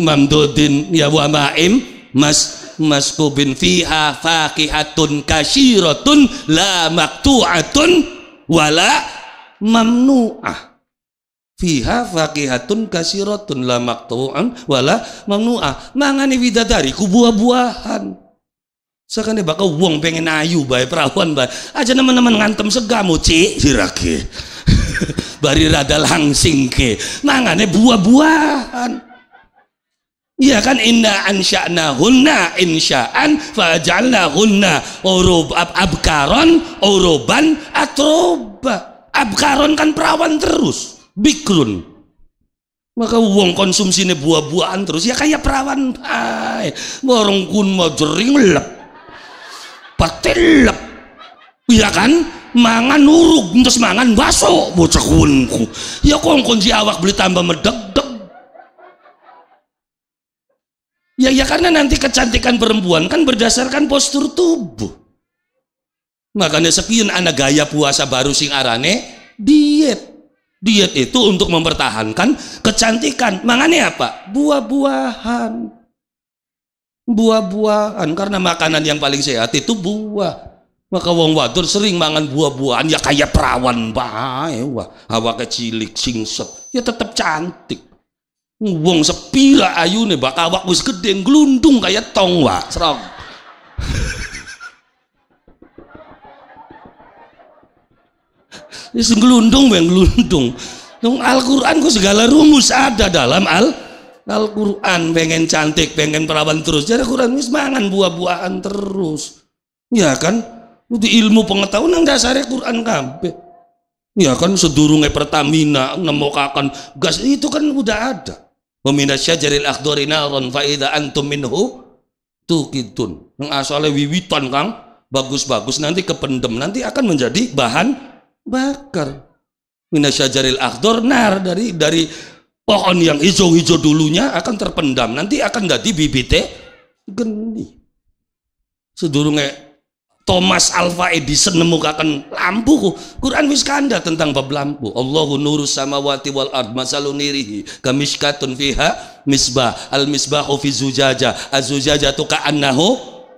mamdudin ya wa ma'im mas maskubin fiha faqihatun kasyiratun la maktu'atun wala mamnu'ah fiha faqihatun kasyiratun la maktu'an wala mamnu'ah mangani widadari ku buah-buahan dia bakal wong pengen ayu bay perawan bay aja teman-teman ngantem segamu cik sirake [laughs] bari rada langsing ke mangane buah-buahan Iya kan inna ansha'na hunna insya'an faj'alna hunna urub ab abkaron uruban atroba abkaron kan perawan terus bikrun maka wong konsumsinya buah-buahan terus ya kayak perawan ay borong kun mau jering lep iya kan mangan uruk terus mangan baso bocah kunku ya kongkon si awak beli tambah medek Ya ya karena nanti kecantikan perempuan kan berdasarkan postur tubuh. Makanya sekian anak gaya puasa baru sing arane diet. Diet itu untuk mempertahankan kecantikan. Mangane apa? Buah-buahan. Buah-buahan karena makanan yang paling sehat itu buah. Maka wong wadur sering mangan buah-buahan ya kayak perawan bae wah. awak kecilik singset ya tetap cantik. Wong sepira nih bak awak wis gede glundung kayak tong wa serong. Wis glundung weng glundung. Nung Al-Qur'an ku segala rumus ada dalam Al Al-Qur'an pengen cantik, pengen perawan terus. Jadi Quran wis mangan buah-buahan terus. Ya kan? Itu ilmu pengetahuan yang dasarnya Quran kabeh. Ya kan sedurunge Pertamina nemokakan gas itu kan udah ada wa asyjaril akhdari narun fa idza antum minhu tuqitun yang nah, asalnya wiwitan Kang bagus-bagus nanti kependem nanti akan menjadi bahan bakar asyjaril akhdar nar dari dari pohon yang hijau-hijau dulunya akan terpendam nanti akan jadi bibitnya geni sedurunge Thomas Alva Edison nemukakan lampu Quran wis kanda tentang bab lampu Allahu nuru samawati wal ard masalun nirihi kamishkatun fiha misbah al misbahu fi zujaja azujaja tu ka'annahu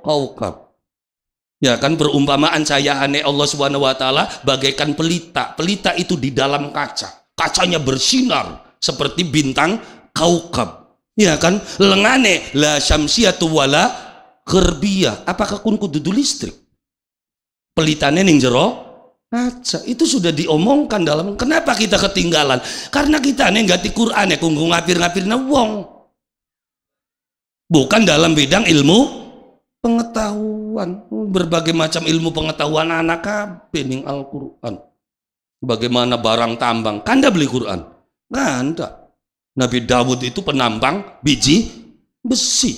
kaukab Ya kan perumpamaan saya aneh Allah Subhanahu wa taala bagaikan pelita. Pelita itu di dalam kaca. Kacanya bersinar seperti bintang kaukab. Ya kan? Lengane la syamsiyatu wala kerbia. Apakah kun kudu listrik? pelitane ning jero aja itu sudah diomongkan dalam kenapa kita ketinggalan karena kita nih nggak Quran ya kunggu ngapir ngapir wong bukan dalam bidang ilmu pengetahuan berbagai macam ilmu pengetahuan anak bening Al Quran bagaimana barang tambang kanda beli Quran kanda nah, Nabi Dawud itu penambang biji besi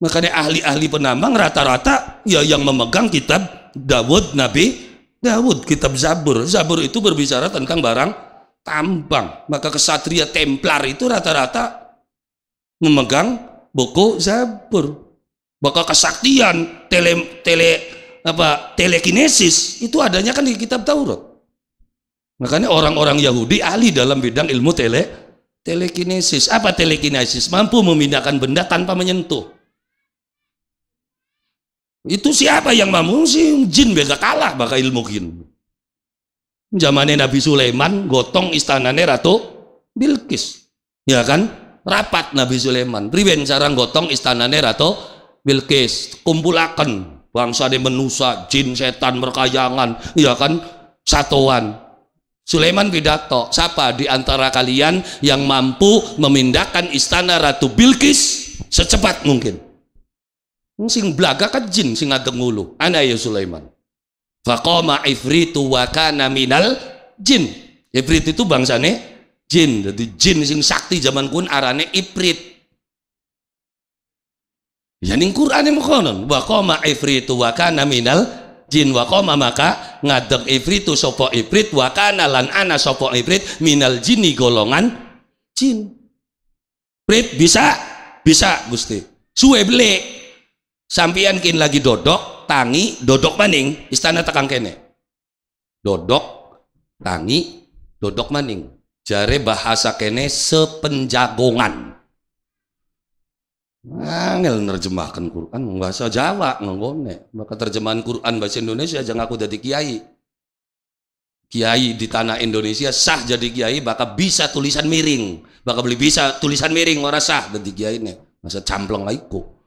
makanya ahli-ahli penambang rata-rata ya yang memegang kitab Dawud Nabi Dawud kitab Zabur. Zabur itu berbicara tentang barang tambang. Maka kesatria Templar itu rata-rata memegang buku Zabur. Maka kesaktian tele tele apa telekinesis itu adanya kan di kitab Taurat. Makanya orang-orang Yahudi ahli dalam bidang ilmu tele telekinesis. Apa telekinesis? Mampu memindahkan benda tanpa menyentuh. Itu siapa yang mampu? sih jin beda kalah ilmu mungkin. Zamannya Nabi Sulaiman gotong istanane Ratu Bilqis. Ya kan? Rapat Nabi Sulaiman. Priwen cara gotong istanane Ratu Bilqis. Kumpulakan bangsa de menusa, jin, setan, merkayangan, ya kan? Satuan. Sulaiman pidato, siapa di antara kalian yang mampu memindahkan istana Ratu Bilqis secepat mungkin? sing blaga kan jin sing ngadeng ngulu ana ya Sulaiman faqama ifritu wa kana minal jin ifrit itu bangsane jin jadi jin sing sakti zaman kun arane ifrit ya ning Qur'ane mengkonon waqama ifritu wa kana minal jin waqama maka ngadeg ifritu sapa ifrit wa kana lan ana sapa ifrit minal jinni golongan jin Prit bisa bisa Gusti suwe blek Sampian kin lagi dodok tangi dodok maning istana tekang kene dodok tangi dodok maning jare bahasa kene sepenjagongan angel nerjemahkan Quran bahasa Jawa ngone. maka terjemahan Quran bahasa Indonesia jangan aku jadi kiai kiai di tanah Indonesia sah jadi kiai bakal bisa tulisan miring bakal beli bisa tulisan miring orang sah jadi kiai ini masa camplong laiku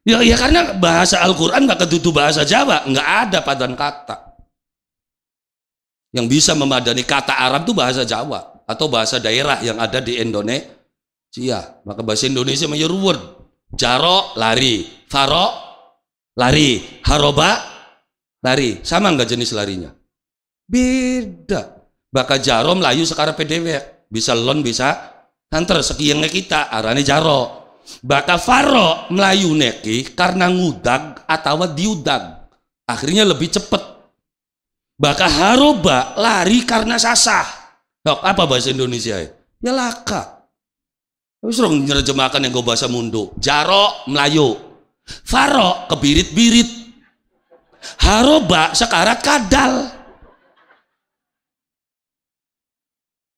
Ya, ya karena bahasa Al-Quran nggak ketutu bahasa Jawa, Gak ada padan kata. Yang bisa memadani kata Arab itu bahasa Jawa atau bahasa daerah yang ada di Indonesia. Maka bahasa Indonesia menyeruwun. Ya jaro lari, faro lari, haroba lari. Sama nggak jenis larinya? Beda. Bahkan jarom layu sekarang PDW. Bisa lon, bisa hunter. Sekiannya kita, arahnya jarok. Bakal faro Melayu neki karena ngudag atau diudag akhirnya lebih cepet Bakal haroba lari karena sasah Dok, apa bahasa Indonesia ya? Ya laka. Terus orang nerjemahkan yang gue bahasa mundu Jaro, Melayu. Faro, kebirit-birit. Haroba, sekarat kadal.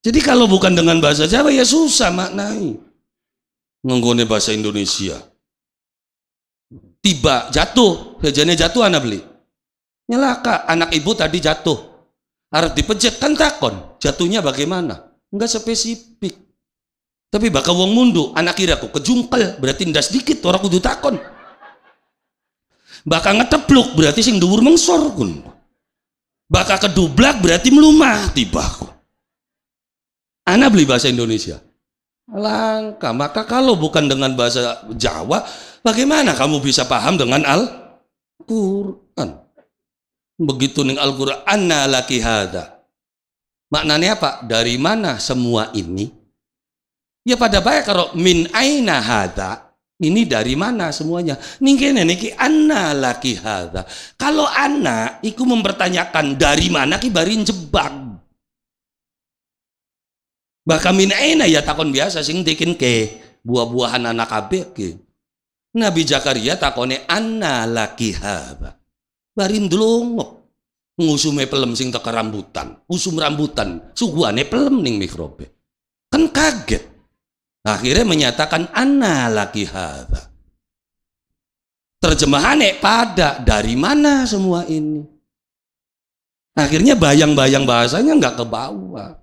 Jadi kalau bukan dengan bahasa Jawa ya susah maknai nggone bahasa Indonesia tiba jatuh hejane jatuh anak beli nyelaka anak ibu tadi jatuh harus dipejek kan takon jatuhnya bagaimana enggak spesifik tapi bakal wong mundu anak kira iraku kejungkel berarti ndas sedikit orang kudu takon bakal ngetepluk berarti sing dhuwur mengsor kun bakal kedublak berarti melumah tiba aku anak beli bahasa Indonesia langka. Maka kalau bukan dengan bahasa Jawa, bagaimana kamu bisa paham dengan Al-Quran? Begitu nih Al-Quran, laki hada. Maknanya apa? Dari mana semua ini? Ya pada baik kalau min aina hada, ini dari mana semuanya? Ningkene niki anna laki hada. Kalau anak iku mempertanyakan dari mana ki jebak bahkan min aina ya takon biasa sing dikin ke buah-buahan anak abe ke Nabi Zakaria takone anna lakiha barin dulungok ngusume pelem sing teka rambutan usum rambutan Suguane pelem ning mikrobe kan kaget akhirnya menyatakan anna lakiha terjemahane pada dari mana semua ini akhirnya bayang-bayang bahasanya nggak ke bawah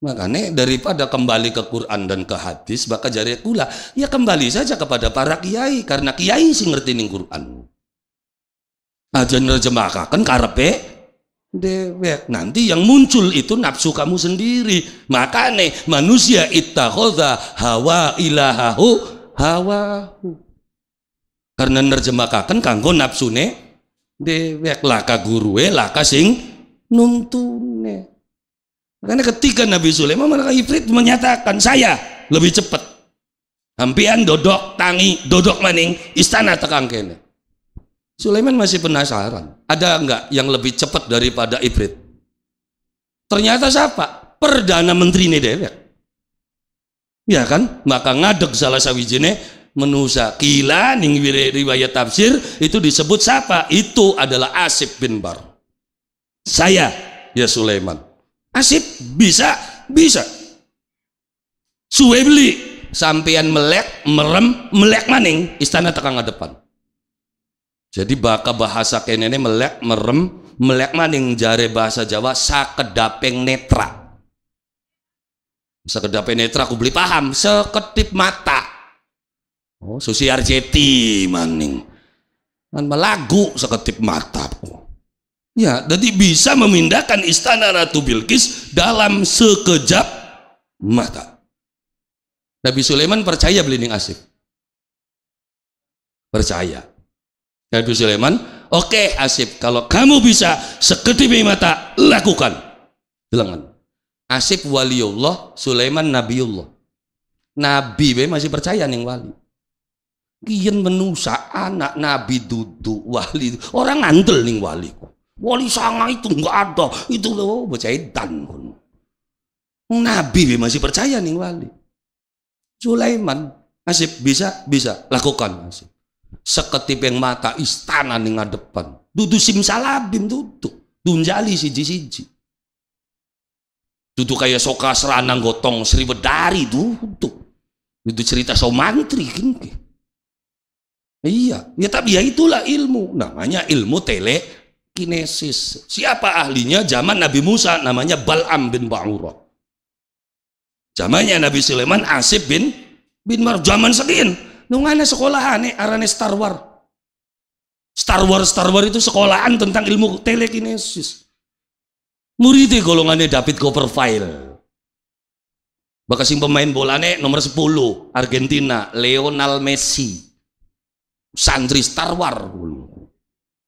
Makanya daripada kembali ke Quran dan ke hadis, maka jari kula, ya kembali saja kepada para kiai, karena kiai sih ngerti nih Quran. Aja ah, nerjemahkan karepe dewek. Nanti yang muncul itu nafsu kamu sendiri. Makanya manusia ittakhadha hawa ilahahu hawahu. Karena nerjemahkan kanggo ne, dewek laka gurue laka sing nuntune. Karena ketika Nabi Sulaiman mereka Ifrit menyatakan saya lebih cepat. Hampian dodok tangi dodok maning istana tekang kene. Sulaiman masih penasaran. Ada enggak yang lebih cepat daripada Ifrit? Ternyata siapa? Perdana Menteri ini dia. Ya kan? Maka ngadeg salah sawijine menusa kila ning riwayat tafsir itu disebut siapa? Itu adalah Asib bin Bar. Saya ya Sulaiman Asip, bisa, bisa. Suwe beli, sampean melek, merem, melek maning, istana tekan depan. Jadi baka bahasa ini melek, merem, melek maning jare bahasa Jawa sakedapeng netra. Sakedapeng netra aku beli paham, seketip mata. Oh, Susi Arjeti maning. Kan melagu seketip mata. Ya, jadi bisa memindahkan istana Ratu Bilqis dalam sekejap mata. Nabi Sulaiman percaya belinding asik. Percaya. Nabi Sulaiman, oke okay, kalau kamu bisa sekedip mata, lakukan. Bilangan. Asif waliullah, Sulaiman nabiullah. Nabi be masih percaya nih wali. Kian menusa anak nabi duduk wali. Orang andel nih wali Wali sanga itu enggak ada. Itu loh bocah edan. Nabi masih percaya nih wali. Sulaiman masih bisa bisa lakukan masih. Seketip yang mata istana nih ngadepan. Dudu simsalabim duduk. Dunjali siji-siji. Duduk kayak soka seranang gotong Sri Bedari duduk. Itu cerita so mantri kini. Iya, ya tapi ya itulah ilmu. Namanya ilmu tele telekinesis. Siapa ahlinya? Zaman Nabi Musa namanya Bal'am bin Ba'urah. Zamannya Nabi Sulaiman Asib bin bin Mar. Zaman sedin. Nungane sekolahan arane Star Wars. Star Wars Star Wars itu sekolahan tentang ilmu telekinesis. Muridnya golongannya David Copperfield. Bakasim pemain bola bolane nomor 10 Argentina, Lionel Messi. Santri Star War.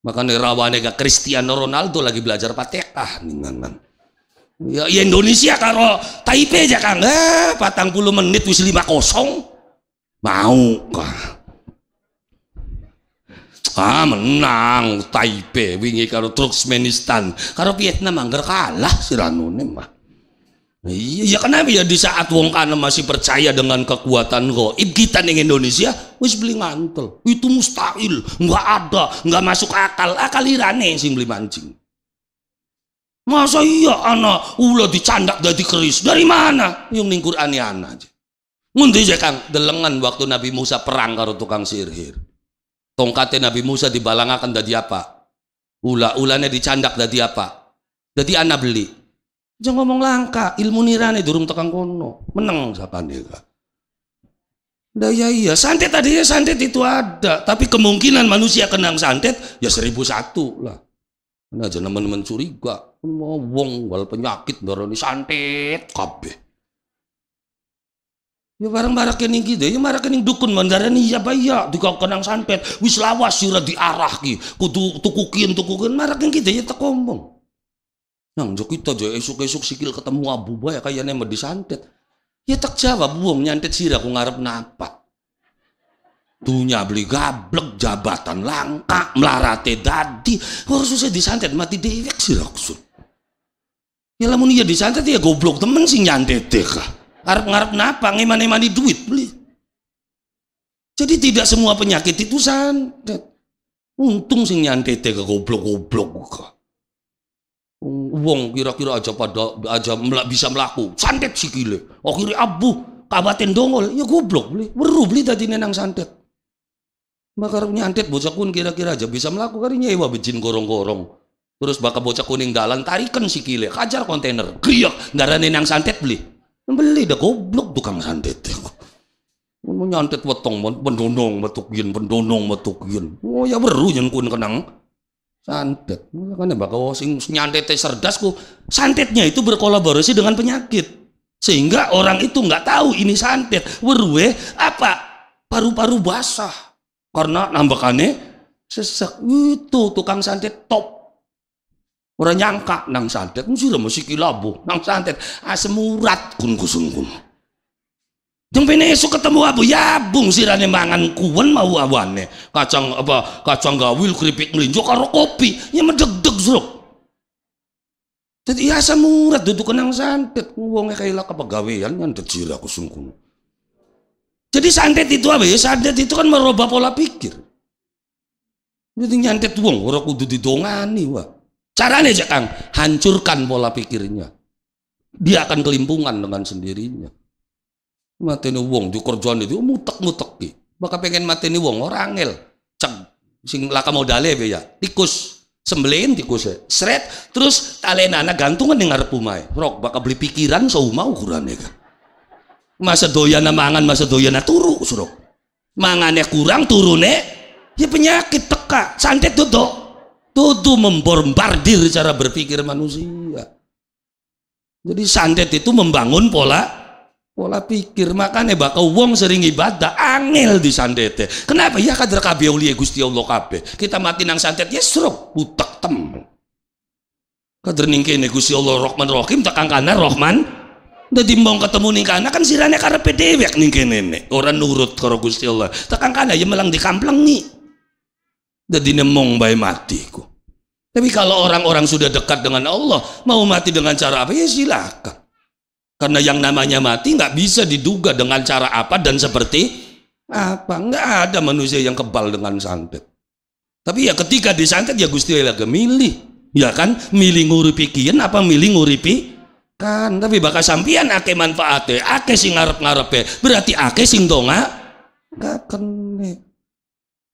Makanya rawane gak Cristiano Ronaldo lagi belajar patekah ninganan. Ya, ya Indonesia karo Taipei aja kan. eh, patang puluh menit wis lima kosong, mau kah? Ah menang Taipei wingi karo Turkmenistan karo Vietnam nggak kalah si Ranune mah. Iya, iya kenapa ya di saat wong kana masih percaya dengan kekuatan goib kita nih Indonesia wis beli mantel itu mustahil nggak ada nggak masuk akal akal irane sing beli mancing masa iya anak ulah dicandak dari keris dari mana yang ning Ani ya anak aja aja kang delengan waktu Nabi Musa perang karo tukang sihir tongkatnya Nabi Musa dibalangakan dari apa ula-ulanya dicandak dari apa jadi anak beli Jangan ngomong langka, ilmu nirani durung tekan kono. Meneng sakane nih, Nah, iya iya, santet tadinya santet itu ada, tapi kemungkinan manusia kenang santet ya seribu satu lah. Nah, aja teman-teman curiga, mau wong wal penyakit ini santet Kabe, Ya barang barang kini gitu, ya barang kini dukun nih ya baya di kenang santet, wis lawas sura diarah ki, kudu tukukin tukukin barang kini gitu ya tak ngomong. Nang jok kita jo esok-esok sikil ketemu abu ya kaya mah disantet. Ya tak jawab buang nyantet sih aku ngarep napa? Tunya beli gablek jabatan langka melarate dadi harus susah disantet mati dewek sira kusun. Ya lamun iya disantet ya goblok temen sih nyantet kah. ngarep ngarep napa ngemani mani duit beli. Jadi tidak semua penyakit itu santet. Untung sih nyantet ke goblok-goblok kah wong kira-kira aja pada aja bisa melaku santet oh akhirnya abu kabatin dongol ya goblok beli weru beli tadi nenang santet maka santet bocah kun kira-kira aja bisa melaku kari nyewa bejin gorong-gorong terus bakal bocah kuning dalan tarikan kile kajar kontainer kriak darah nenang santet beli beli dah goblok tukang santet [laughs] mau nyantet wetong pendonong metukin pendonong metukin oh ya beru jangan kun kenang santet kan ya bakal oh, sing nyantet cerdas ku santetnya itu berkolaborasi dengan penyakit sehingga orang itu nggak tahu ini santet berwe apa paru-paru basah karena nambahkannya sesek itu tukang santet top orang nyangka nang santet mesti lah mesti nang santet asem urat kun Jeng pene esuk ketemu abu ya bung sirane mangan kuwen mau awane. Kacang apa kacang gawil keripik melinjo karo kopi ya medeg-deg zruk. Jadi ya asa murah duduk kenang santet wonge kaila kepegawaian ngandet jira aku sungkung. Jadi santet itu apa ya? Santet itu kan merubah pola pikir. Jadi nyantet wong ora kudu didongani wah. Caranya aja Kang, hancurkan pola pikirnya. Dia akan kelimpungan dengan sendirinya. Mati ini wong di kerjaan itu mutak oh, mutak ki. Bakal pengen mati ini wong orang angel. Cak sing laka modal ya ya. Tikus sembelin tikus ya. seret terus talenana gantungan ning ngarep umai Rok bakal beli pikiran ukuran ya kan. Masa doyana mangan, masa doyan turu, suruh. Mangane kurang, turune ya penyakit teka, santet Tuh tuh membombardir cara berpikir manusia. Jadi santet itu membangun pola Pola pikir makanya bakal wong sering ibadah angel di sandete. Kenapa? Ya kader kabeuli ya Gusti Allah kabe. Kita mati nang santet ya seru butak tem. Kader ning Gusti Allah rohman Rohim tekan kana rohman Dadi mau ketemu nih kana kan sirane karena PDW ning nenek. Orang orang nurut karo Gusti Allah. Tekan kana ya melang di nih. Dadi nemong bay mati ku. Tapi kalau orang-orang sudah dekat dengan Allah, mau mati dengan cara apa ya silakan. Karena yang namanya mati nggak bisa diduga dengan cara apa dan seperti apa. Nggak ada manusia yang kebal dengan santet. Tapi ya ketika disantet ya Gusti Allah milih. Ya kan, milih nguripi kian apa milih nguripi kan. Tapi bakal sampian ake manfaatnya, ake sing ngarep-ngarepe. Berarti ake sing donga nggak kene.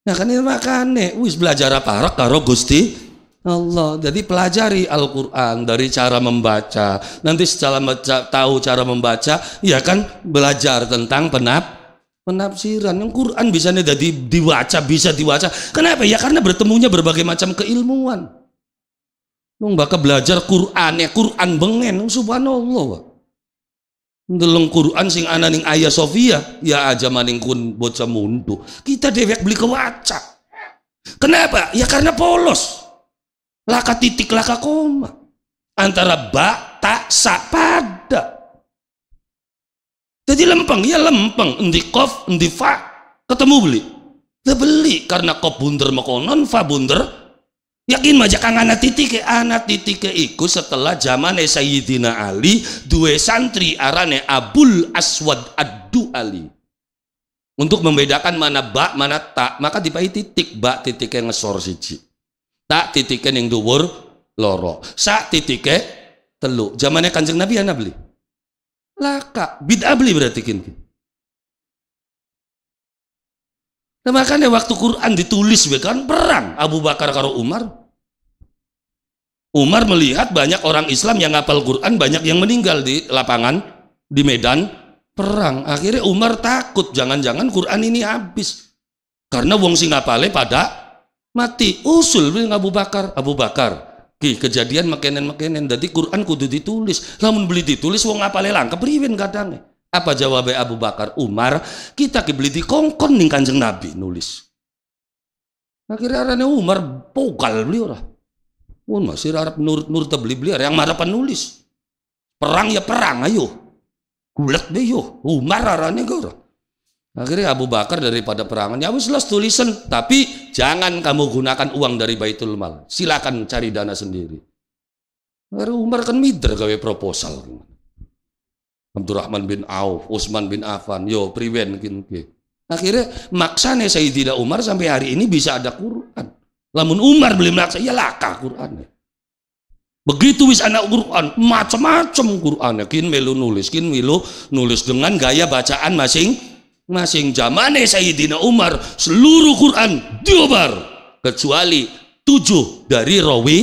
Nah kan ini makane, wis belajar apa karo Gusti Allah. Jadi pelajari Al-Quran dari cara membaca. Nanti setelah baca, tahu cara membaca, ya kan belajar tentang penap penafsiran. Yang Quran bisa nih jadi diwaca, bisa diwaca. Kenapa? Ya karena bertemunya berbagai macam keilmuan. Nung bakal belajar Quran ya Quran bengen, subhanallah. Wak. Quran sing ana ning Ayah Sofia, ya aja maning kun bocah mundu. Kita dewek beli kewaca. Kenapa? Ya karena polos laka titik laka koma antara ba tak sa pada jadi lempeng ya lempeng endi kof endi fa ketemu beli ya beli karena kof bunder makonon fa bunder yakin majak anak titik ke anak titik ke iku setelah zaman Sayyidina Ali dua santri arane Abul Aswad adu Ali untuk membedakan mana bak mana tak maka dipakai titik bak titik yang ngesor siji tak yang yang dhuwur loro sak titike telu zamannya kanjeng nabi anak ya, beli laka bid'ah beli berarti kin nah, makanya waktu Quran ditulis kan perang Abu Bakar karo Umar Umar melihat banyak orang Islam yang ngapal Quran banyak yang meninggal di lapangan di medan perang akhirnya Umar takut jangan-jangan Quran ini habis karena wong sing ngapale pada mati usul bin Abu Bakar Abu Bakar Ki, kejadian makanan makanan jadi Quran kudu ditulis namun beli ditulis wong apa lelang keberiwin kadang apa jawabnya Abu Bakar Umar kita kebeli beli di kongkon nih kanjeng Nabi nulis akhirnya arane Umar pukal beli orang Wah masih harap nur nur tebeli beli yang marah penulis perang ya perang ayo gulat deh yo Umar arane ora Akhirnya Abu Bakar daripada perangannya, ya jelas tulisan, tapi jangan kamu gunakan uang dari Baitul Mal. Silakan cari dana sendiri. Lalu Umar kan mider gawe proposal. Abdurrahman bin Auf, Utsman bin Affan, yo priwen kinke. Akhirnya maksane tidak Umar sampai hari ini bisa ada Quran. Lamun Umar belum maksa, ya laka Quran. Begitu wis anak Quran, macam-macam Quran. Kin melu nulis, kin melu nulis dengan gaya bacaan masing masing masing zamane Sayyidina Umar seluruh Quran diobar kecuali tujuh dari rawi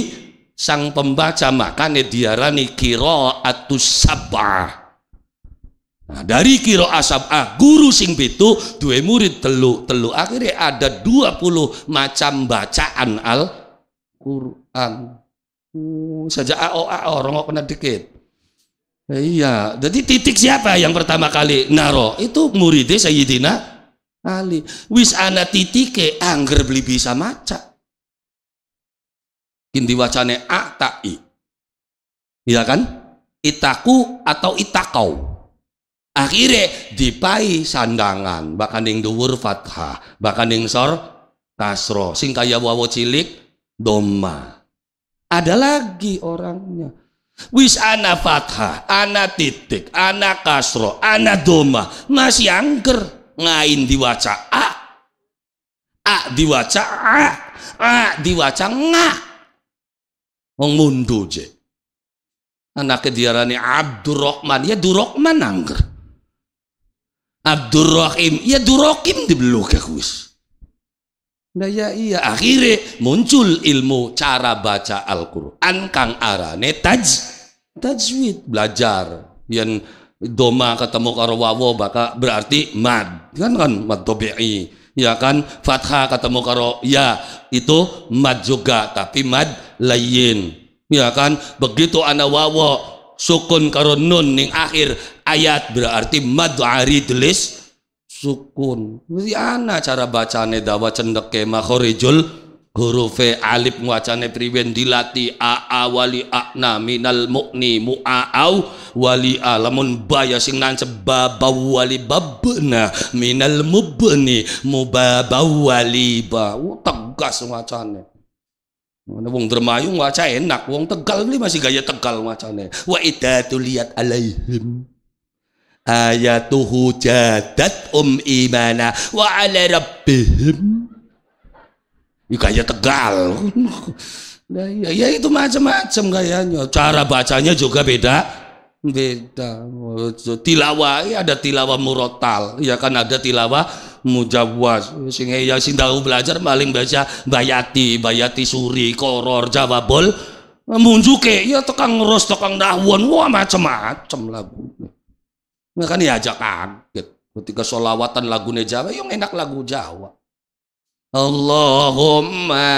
sang pembaca makanya diarani kiro atau sabah Nah, dari kiro asab ah, guru sing pitu dua murid telu telu akhirnya ada dua puluh macam bacaan al Quran. Uh, saja AOA orang pernah dikit. Iya, jadi titik siapa yang pertama kali naro? Itu muridnya Sayyidina Ali. Wis ana ke angger beli bisa maca. Inti wacane a tak i. Iya kan? Itaku atau itakau. Akhirnya dipai sandangan, bahkan yang dhuwur fathah, bahkan yang sor kasro, sing kaya wawo cilik doma. Ada lagi orangnya Wis ana fathah, ana titik, ana kasro, ana doma, masih angker. Ngain diwaca a. Ah, a ah, diwaca a. Ah, a diwaca nga. Wong mundu je. Anaknya diarani Abdurrahman, ya Durrahman angker. Abdurrahim, ya Durrahim dibeluh ke wis. Nah ya iya akhirnya muncul ilmu cara baca Al-Quran kang ara taj tajwid belajar yang doma ketemu karo wawo baka berarti mad kan kan mad tobi'i ya kan fathah ketemu karo ya itu mad juga tapi mad lain ya kan begitu ana wawo sukun karo nun ning akhir ayat berarti mad aridlis sukun Mesti ana cara bacane dawa cendeke makhorijul hurufe alif muacane priwen dilati a a wali akna minal mukni mu au wali alamun baya sing nancep babau wali babna minal mubni mubabau wali ba tegas muacane wong dermayu waca enak wong tegal ini masih gaya tegal muacane wa tu liat alaihim ayatuhu jadat um imana wa ala rabbihim ini gaya tegal nah, ya, ya itu macam-macam gayanya cara bacanya juga beda beda tilawah ya ada tilawah murotal ya kan ada tilawah mujawaz sing ya sing belajar paling baca bayati bayati suri koror jawabol munjuke ya tekang ros tekang dahwon wah macam-macam lah Nggak kan ya kaget. Ketika solawatan lagu Jawa, yang enak lagu Jawa. Allahumma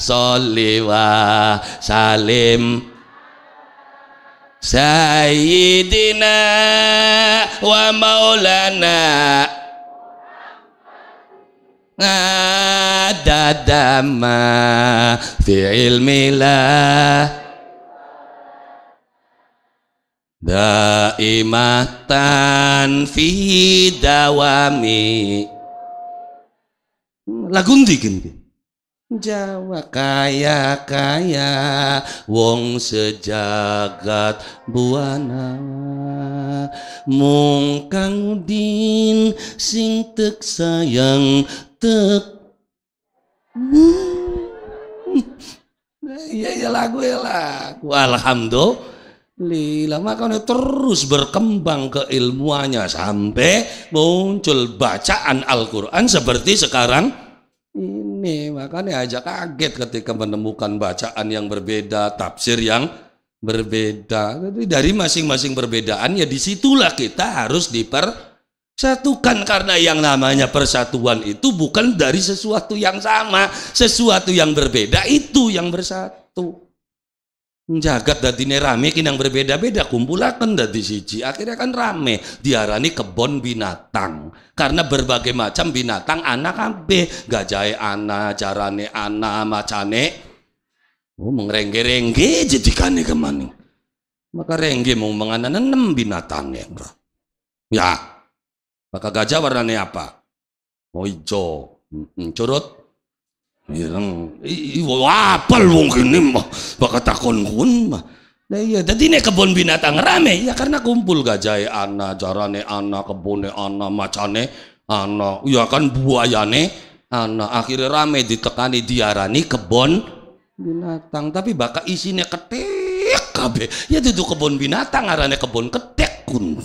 sholli wa salim Sayyidina wa maulana Adadama fi ilmillah daimatan fi dawami lagu ndi Jawa kaya kaya wong sejagat buana mung kang din sing tek sayang tek Iya [laughs] ya ya lagu ya lagu alhamdulillah Lila, makanya terus berkembang keilmuannya sampai muncul bacaan Al-Quran seperti sekarang ini. Makanya aja kaget ketika menemukan bacaan yang berbeda, tafsir yang berbeda. Jadi dari masing-masing perbedaan ya disitulah kita harus dipersatukan karena yang namanya persatuan itu bukan dari sesuatu yang sama, sesuatu yang berbeda itu yang bersatu jagat dadine rame yang berbeda-beda kumpulakan dadi siji akhirnya kan rame diarani kebon binatang karena berbagai macam binatang anak kabeh gajahe anak carane anak macane oh mengrengge-rengge jadi kane kemana? maka rengge mau menganan enam binatang ya bro ya maka gajah warnanya apa oh hijau curut Ilang iwawapal wong kini mah baka takon kun mah. Nah iya, jadi ini kebun binatang rame ya karena kumpul gajah anak, jarane anak, kebunnya anak, macane anak, ya kan buayane anak. Akhirnya rame ditekani diarani kebun binatang, tapi baka isinya ketik kabe. Ya duduk kebun binatang, arane kebun ketek kun.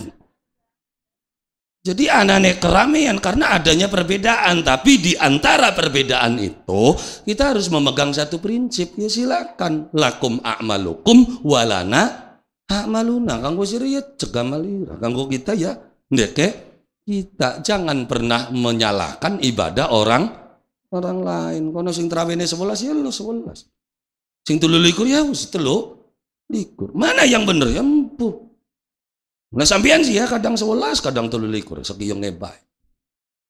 Jadi anane keramaian karena adanya perbedaan, tapi di antara perbedaan itu kita harus memegang satu prinsip. Ya silakan lakum a'malukum walana a'maluna. Kanggo sira ya cegah malira. Kanggo kita ya ndeke kita jangan pernah menyalahkan ibadah orang orang lain. Kono sing trawene sebelas ya lu sebelas. Sing telu likur ya wis telu likur. Mana yang bener ya empuh. Nah sampian sih ya kadang sebelas, kadang telulikur, yang nebay.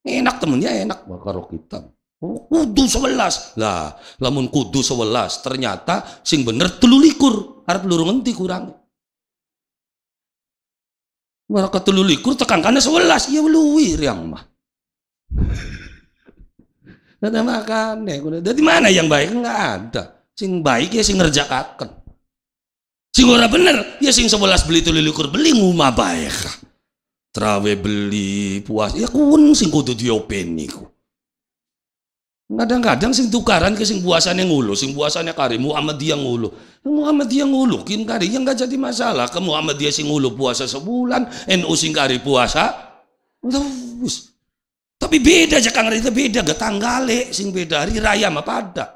Enak temennya enak bakar kita. Oh, kudu sebelas lah, lamun kudu sebelas ternyata sing bener telulikur, harap luru nanti kurang. Mereka telulikur tekan karena sebelas, ya luwir yang mah. Kata [laughs] makan, jadi mana yang baik Enggak ada. Sing baik ya sing ngerjakan. Sing ora bener, ya sing sebelas beli tulilukur beli ngumah baik. Trawe beli puas, ya kun sing kudu diopeni ku Kadang-kadang sing tukaran ke sing puasannya ngulu, sing puasannya kari Muhammadiyah ngulu. Ya dia ngulu, kin kari yang gak jadi masalah. Ke dia sing ngulu puasa sebulan, NU sing kari puasa. Tapi beda aja kang beda, gak tanggale sing beda hari raya mah pada.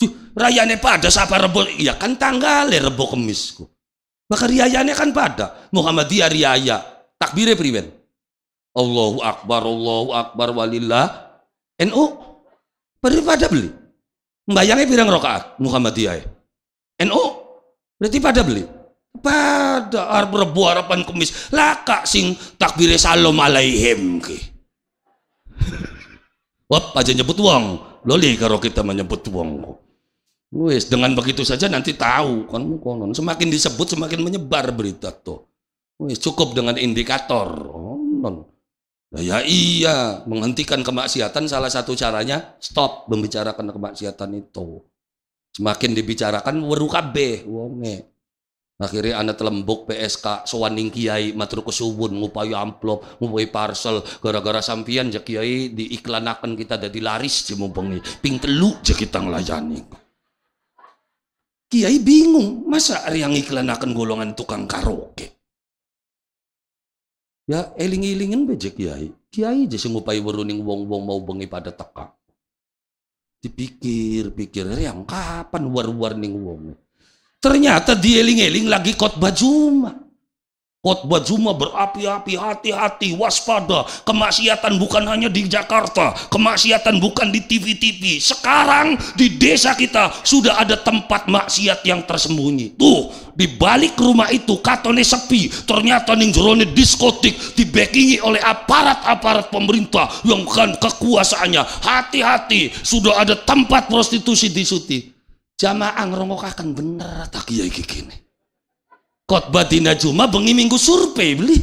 Duh, rayane pada siapa rebo Iya kan tanggal rebo kemisku. Maka riayane kan pada Muhammadiyah riaya. Takbirnya priwen? Allahu akbar Allahu akbar walillah. NU Berarti pada beli. Mbayangnya pirang rokaat Muhammadiyah. Ya. NU berarti pada beli. Pada arep rebo harapan kemis. Laka sing takbire salam alaihim ki. Wap aja nyebut uang. Loli karo kita menyebut wong. Wes dengan begitu saja nanti tahu kan konon semakin disebut semakin menyebar berita tuh. Wes cukup dengan indikator. Konon. Nah, ya iya, menghentikan kemaksiatan salah satu caranya stop membicarakan kemaksiatan itu. Semakin dibicarakan weru kabeh wonge. Akhirnya anak telembuk PSK, sowaning kiai, matur kesubun, ngupayu amplop, ngupayu parcel, gara-gara sampian ja kiai diiklanakan kita jadi laris jemubengi, ping telu je kita ngelayani. Kiai bingung, masa yang iklanakan golongan tukang karaoke? Ya, eling-elingin beje kiai. Kiai jadi sing ngupai beruning wong-wong mau bengi pada teka. Dipikir-pikir, yang kapan war-war ning wong? Ternyata dieling-eling lagi khotbah Jumat. Khotbah Zuma berapi-api, hati-hati, waspada. Kemaksiatan bukan hanya di Jakarta, kemaksiatan bukan di TV-TV. Sekarang di desa kita sudah ada tempat maksiat yang tersembunyi. Tuh, di balik rumah itu katone sepi, ternyata ning jerone diskotik dibekingi oleh aparat-aparat pemerintah yang kan kekuasaannya. Hati-hati, sudah ada tempat prostitusi di suti. Jamaah ngrongokaken bener tak kiai gini khotbah dina Juma bengi minggu survei beli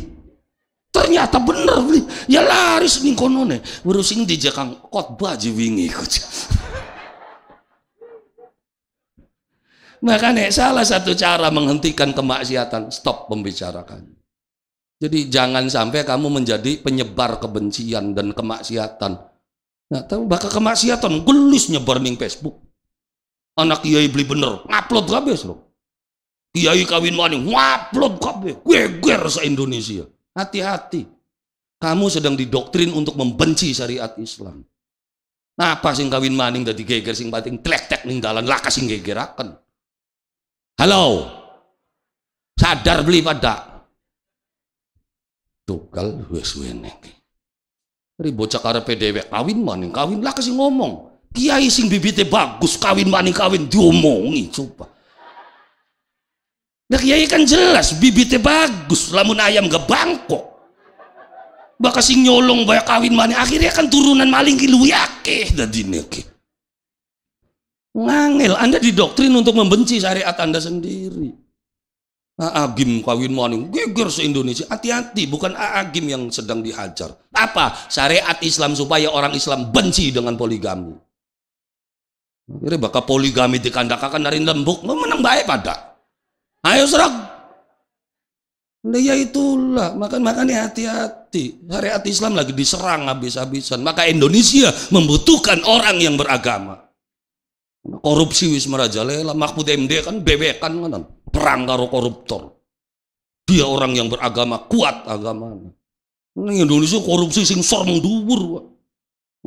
ternyata bener beli ya laris nih konone berusin di jakang khotbah jiwingi [laughs] makanya salah satu cara menghentikan kemaksiatan stop pembicarakan jadi jangan sampai kamu menjadi penyebar kebencian dan kemaksiatan nah tahu bakal kemaksiatan gulis nyebar ning Facebook anak kiai beli bener ngupload habis loh Kiai kawin maning, waplot kabeh, geger se-Indonesia. Hati-hati. Kamu sedang didoktrin untuk membenci syariat Islam. Apa sing kawin maning dadi geger sing penting tlek-tek ning dalan laka sing gegeraken. Halo. Sadar beli pada. Tukal wis wene iki. Ri bocah karepe dhewek kawin maning, kawin laka sing ngomong. Kiai sing bibite bagus kawin maning kawin diomongi coba. Nah kiai kan jelas bibitnya bagus, lamun ayam gak bangkok. Bakal sing nyolong banyak kawin mana akhirnya kan turunan maling kiluyake dari niki. Ngangil, Anda didoktrin untuk membenci syariat Anda sendiri. Aagim kawin maning geger se-Indonesia. Hati-hati, bukan Aagim yang sedang dihajar. Apa? Syariat Islam supaya orang Islam benci dengan poligami. Akhirnya bakal poligami dikandakakan dari lembuk, menang baik pada. Ayo serang. Nah, ya itulah, Makan makanya hati-hati. hari Syariat Islam lagi diserang habis-habisan. Maka Indonesia membutuhkan orang yang beragama. Korupsi wis merajalela, Mahmud MD kan bebekan kan, perang karo koruptor. Dia orang yang beragama kuat agamanya. Ini Indonesia korupsi sing sor menduwur.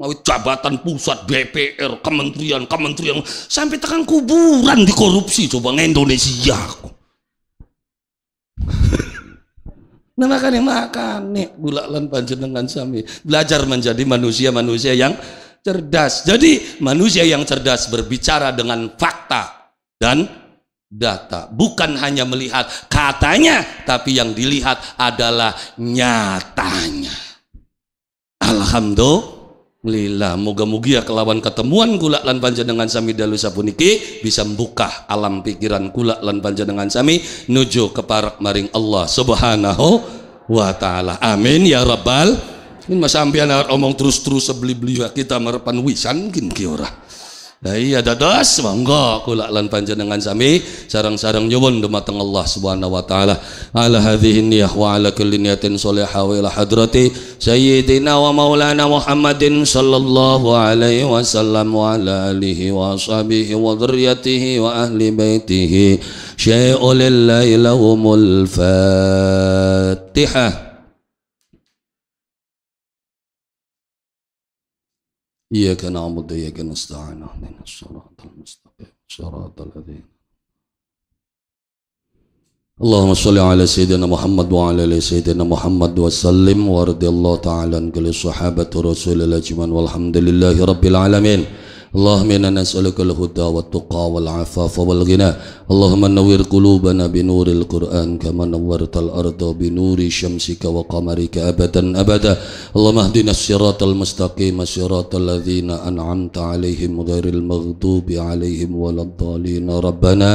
Ngawit jabatan pusat BPR, kementerian, kementerian sampai tekan kuburan dikorupsi coba Indonesia Nah, makan yang makan nih bulan-bulan panjenengan sami. Belajar menjadi manusia-manusia yang cerdas. Jadi manusia yang cerdas berbicara dengan fakta dan data, bukan hanya melihat katanya, tapi yang dilihat adalah nyatanya. Alhamdulillah. Lila, moga-moga ya kelawan ketemuan kula lan dengan sami dalu sapuniki bisa membuka alam pikiran kula lan dengan sami nuju keparak maring Allah Subhanahu wa taala. Amin ya rabbal. Ini mas sampean omong terus-terus sebeli-beli ya, kita merepan wisan kin ki Nah iya dadas mangga kula lan panjenengan sami sarang-sarang nyuwun dumateng Allah Subhanahu wa taala ala hadhihi niyah wa ala kulli niyatin salihah wa ila hadrati sayyidina wa maulana Muhammadin sallallahu alaihi wasallam wa ala alihi wa ashabihi wa dzurriyyatihi wa ahli baitihi syai'ul lillahi lahumul fatihah إياك نعبد وإياك نستعين اهدنا الصراط المستقيم صراط الذين اللهم صل على سيدنا محمد وعلى آل سيدنا محمد وسلم ورضي الله تعالى عن كل صحابه رسول الله أجمعين والحمد لله رب العالمين اللهم إنا نسألك الهدى والتقى والعفاف والغنى اللهم نور قلوبنا بنور القرآن كما نورت الأرض بنور شمسك وقمرك أبدا أبدا اللهم اهدنا الصراط المستقيم صراط الذين أنعمت عليهم غير المغضوب عليهم ولا الضالين ربنا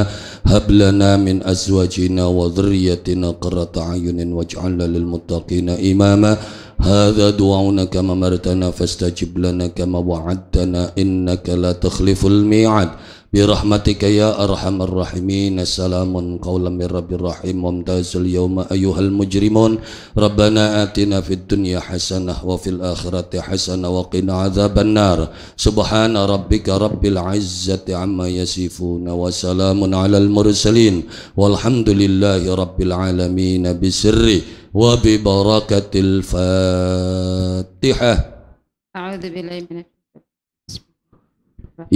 هب لنا من أزواجنا وذريتنا قرة أعين واجعلنا للمتقين إماما هذا دعونا كما مرتنا فاستجب لنا كما وعدتنا إنك لا تخلف الميعاد برحمتك يا أرحم الراحمين سلام قولا من رب الرحيم ممتاز اليوم أيها المجرمون ربنا آتنا في الدنيا حسنة وفي الآخرة حسنة وقنا عذاب النار سبحان ربك رب العزة عما يصفون وسلام على المرسلين والحمد لله رب العالمين بسر وببركة الفاتحة أعوذ بالله من الشيطان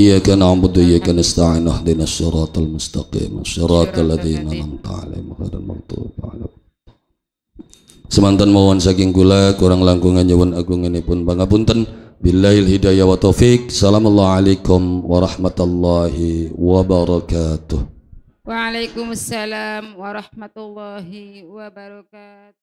إياك نعبد وإياك نستعين اهدنا الصراط المستقيم الصراط الذين أنعمت عليهم غير المغضوب عليهم Semantan mawon saking kula kurang langkungan nyuwun agunganipun pangapunten Billahil hidayah wa taufik. Assalamualaikum alaikum warahmatullahi wabarakatuh. Waalaikumsalam warahmatullahi wabarakatuh.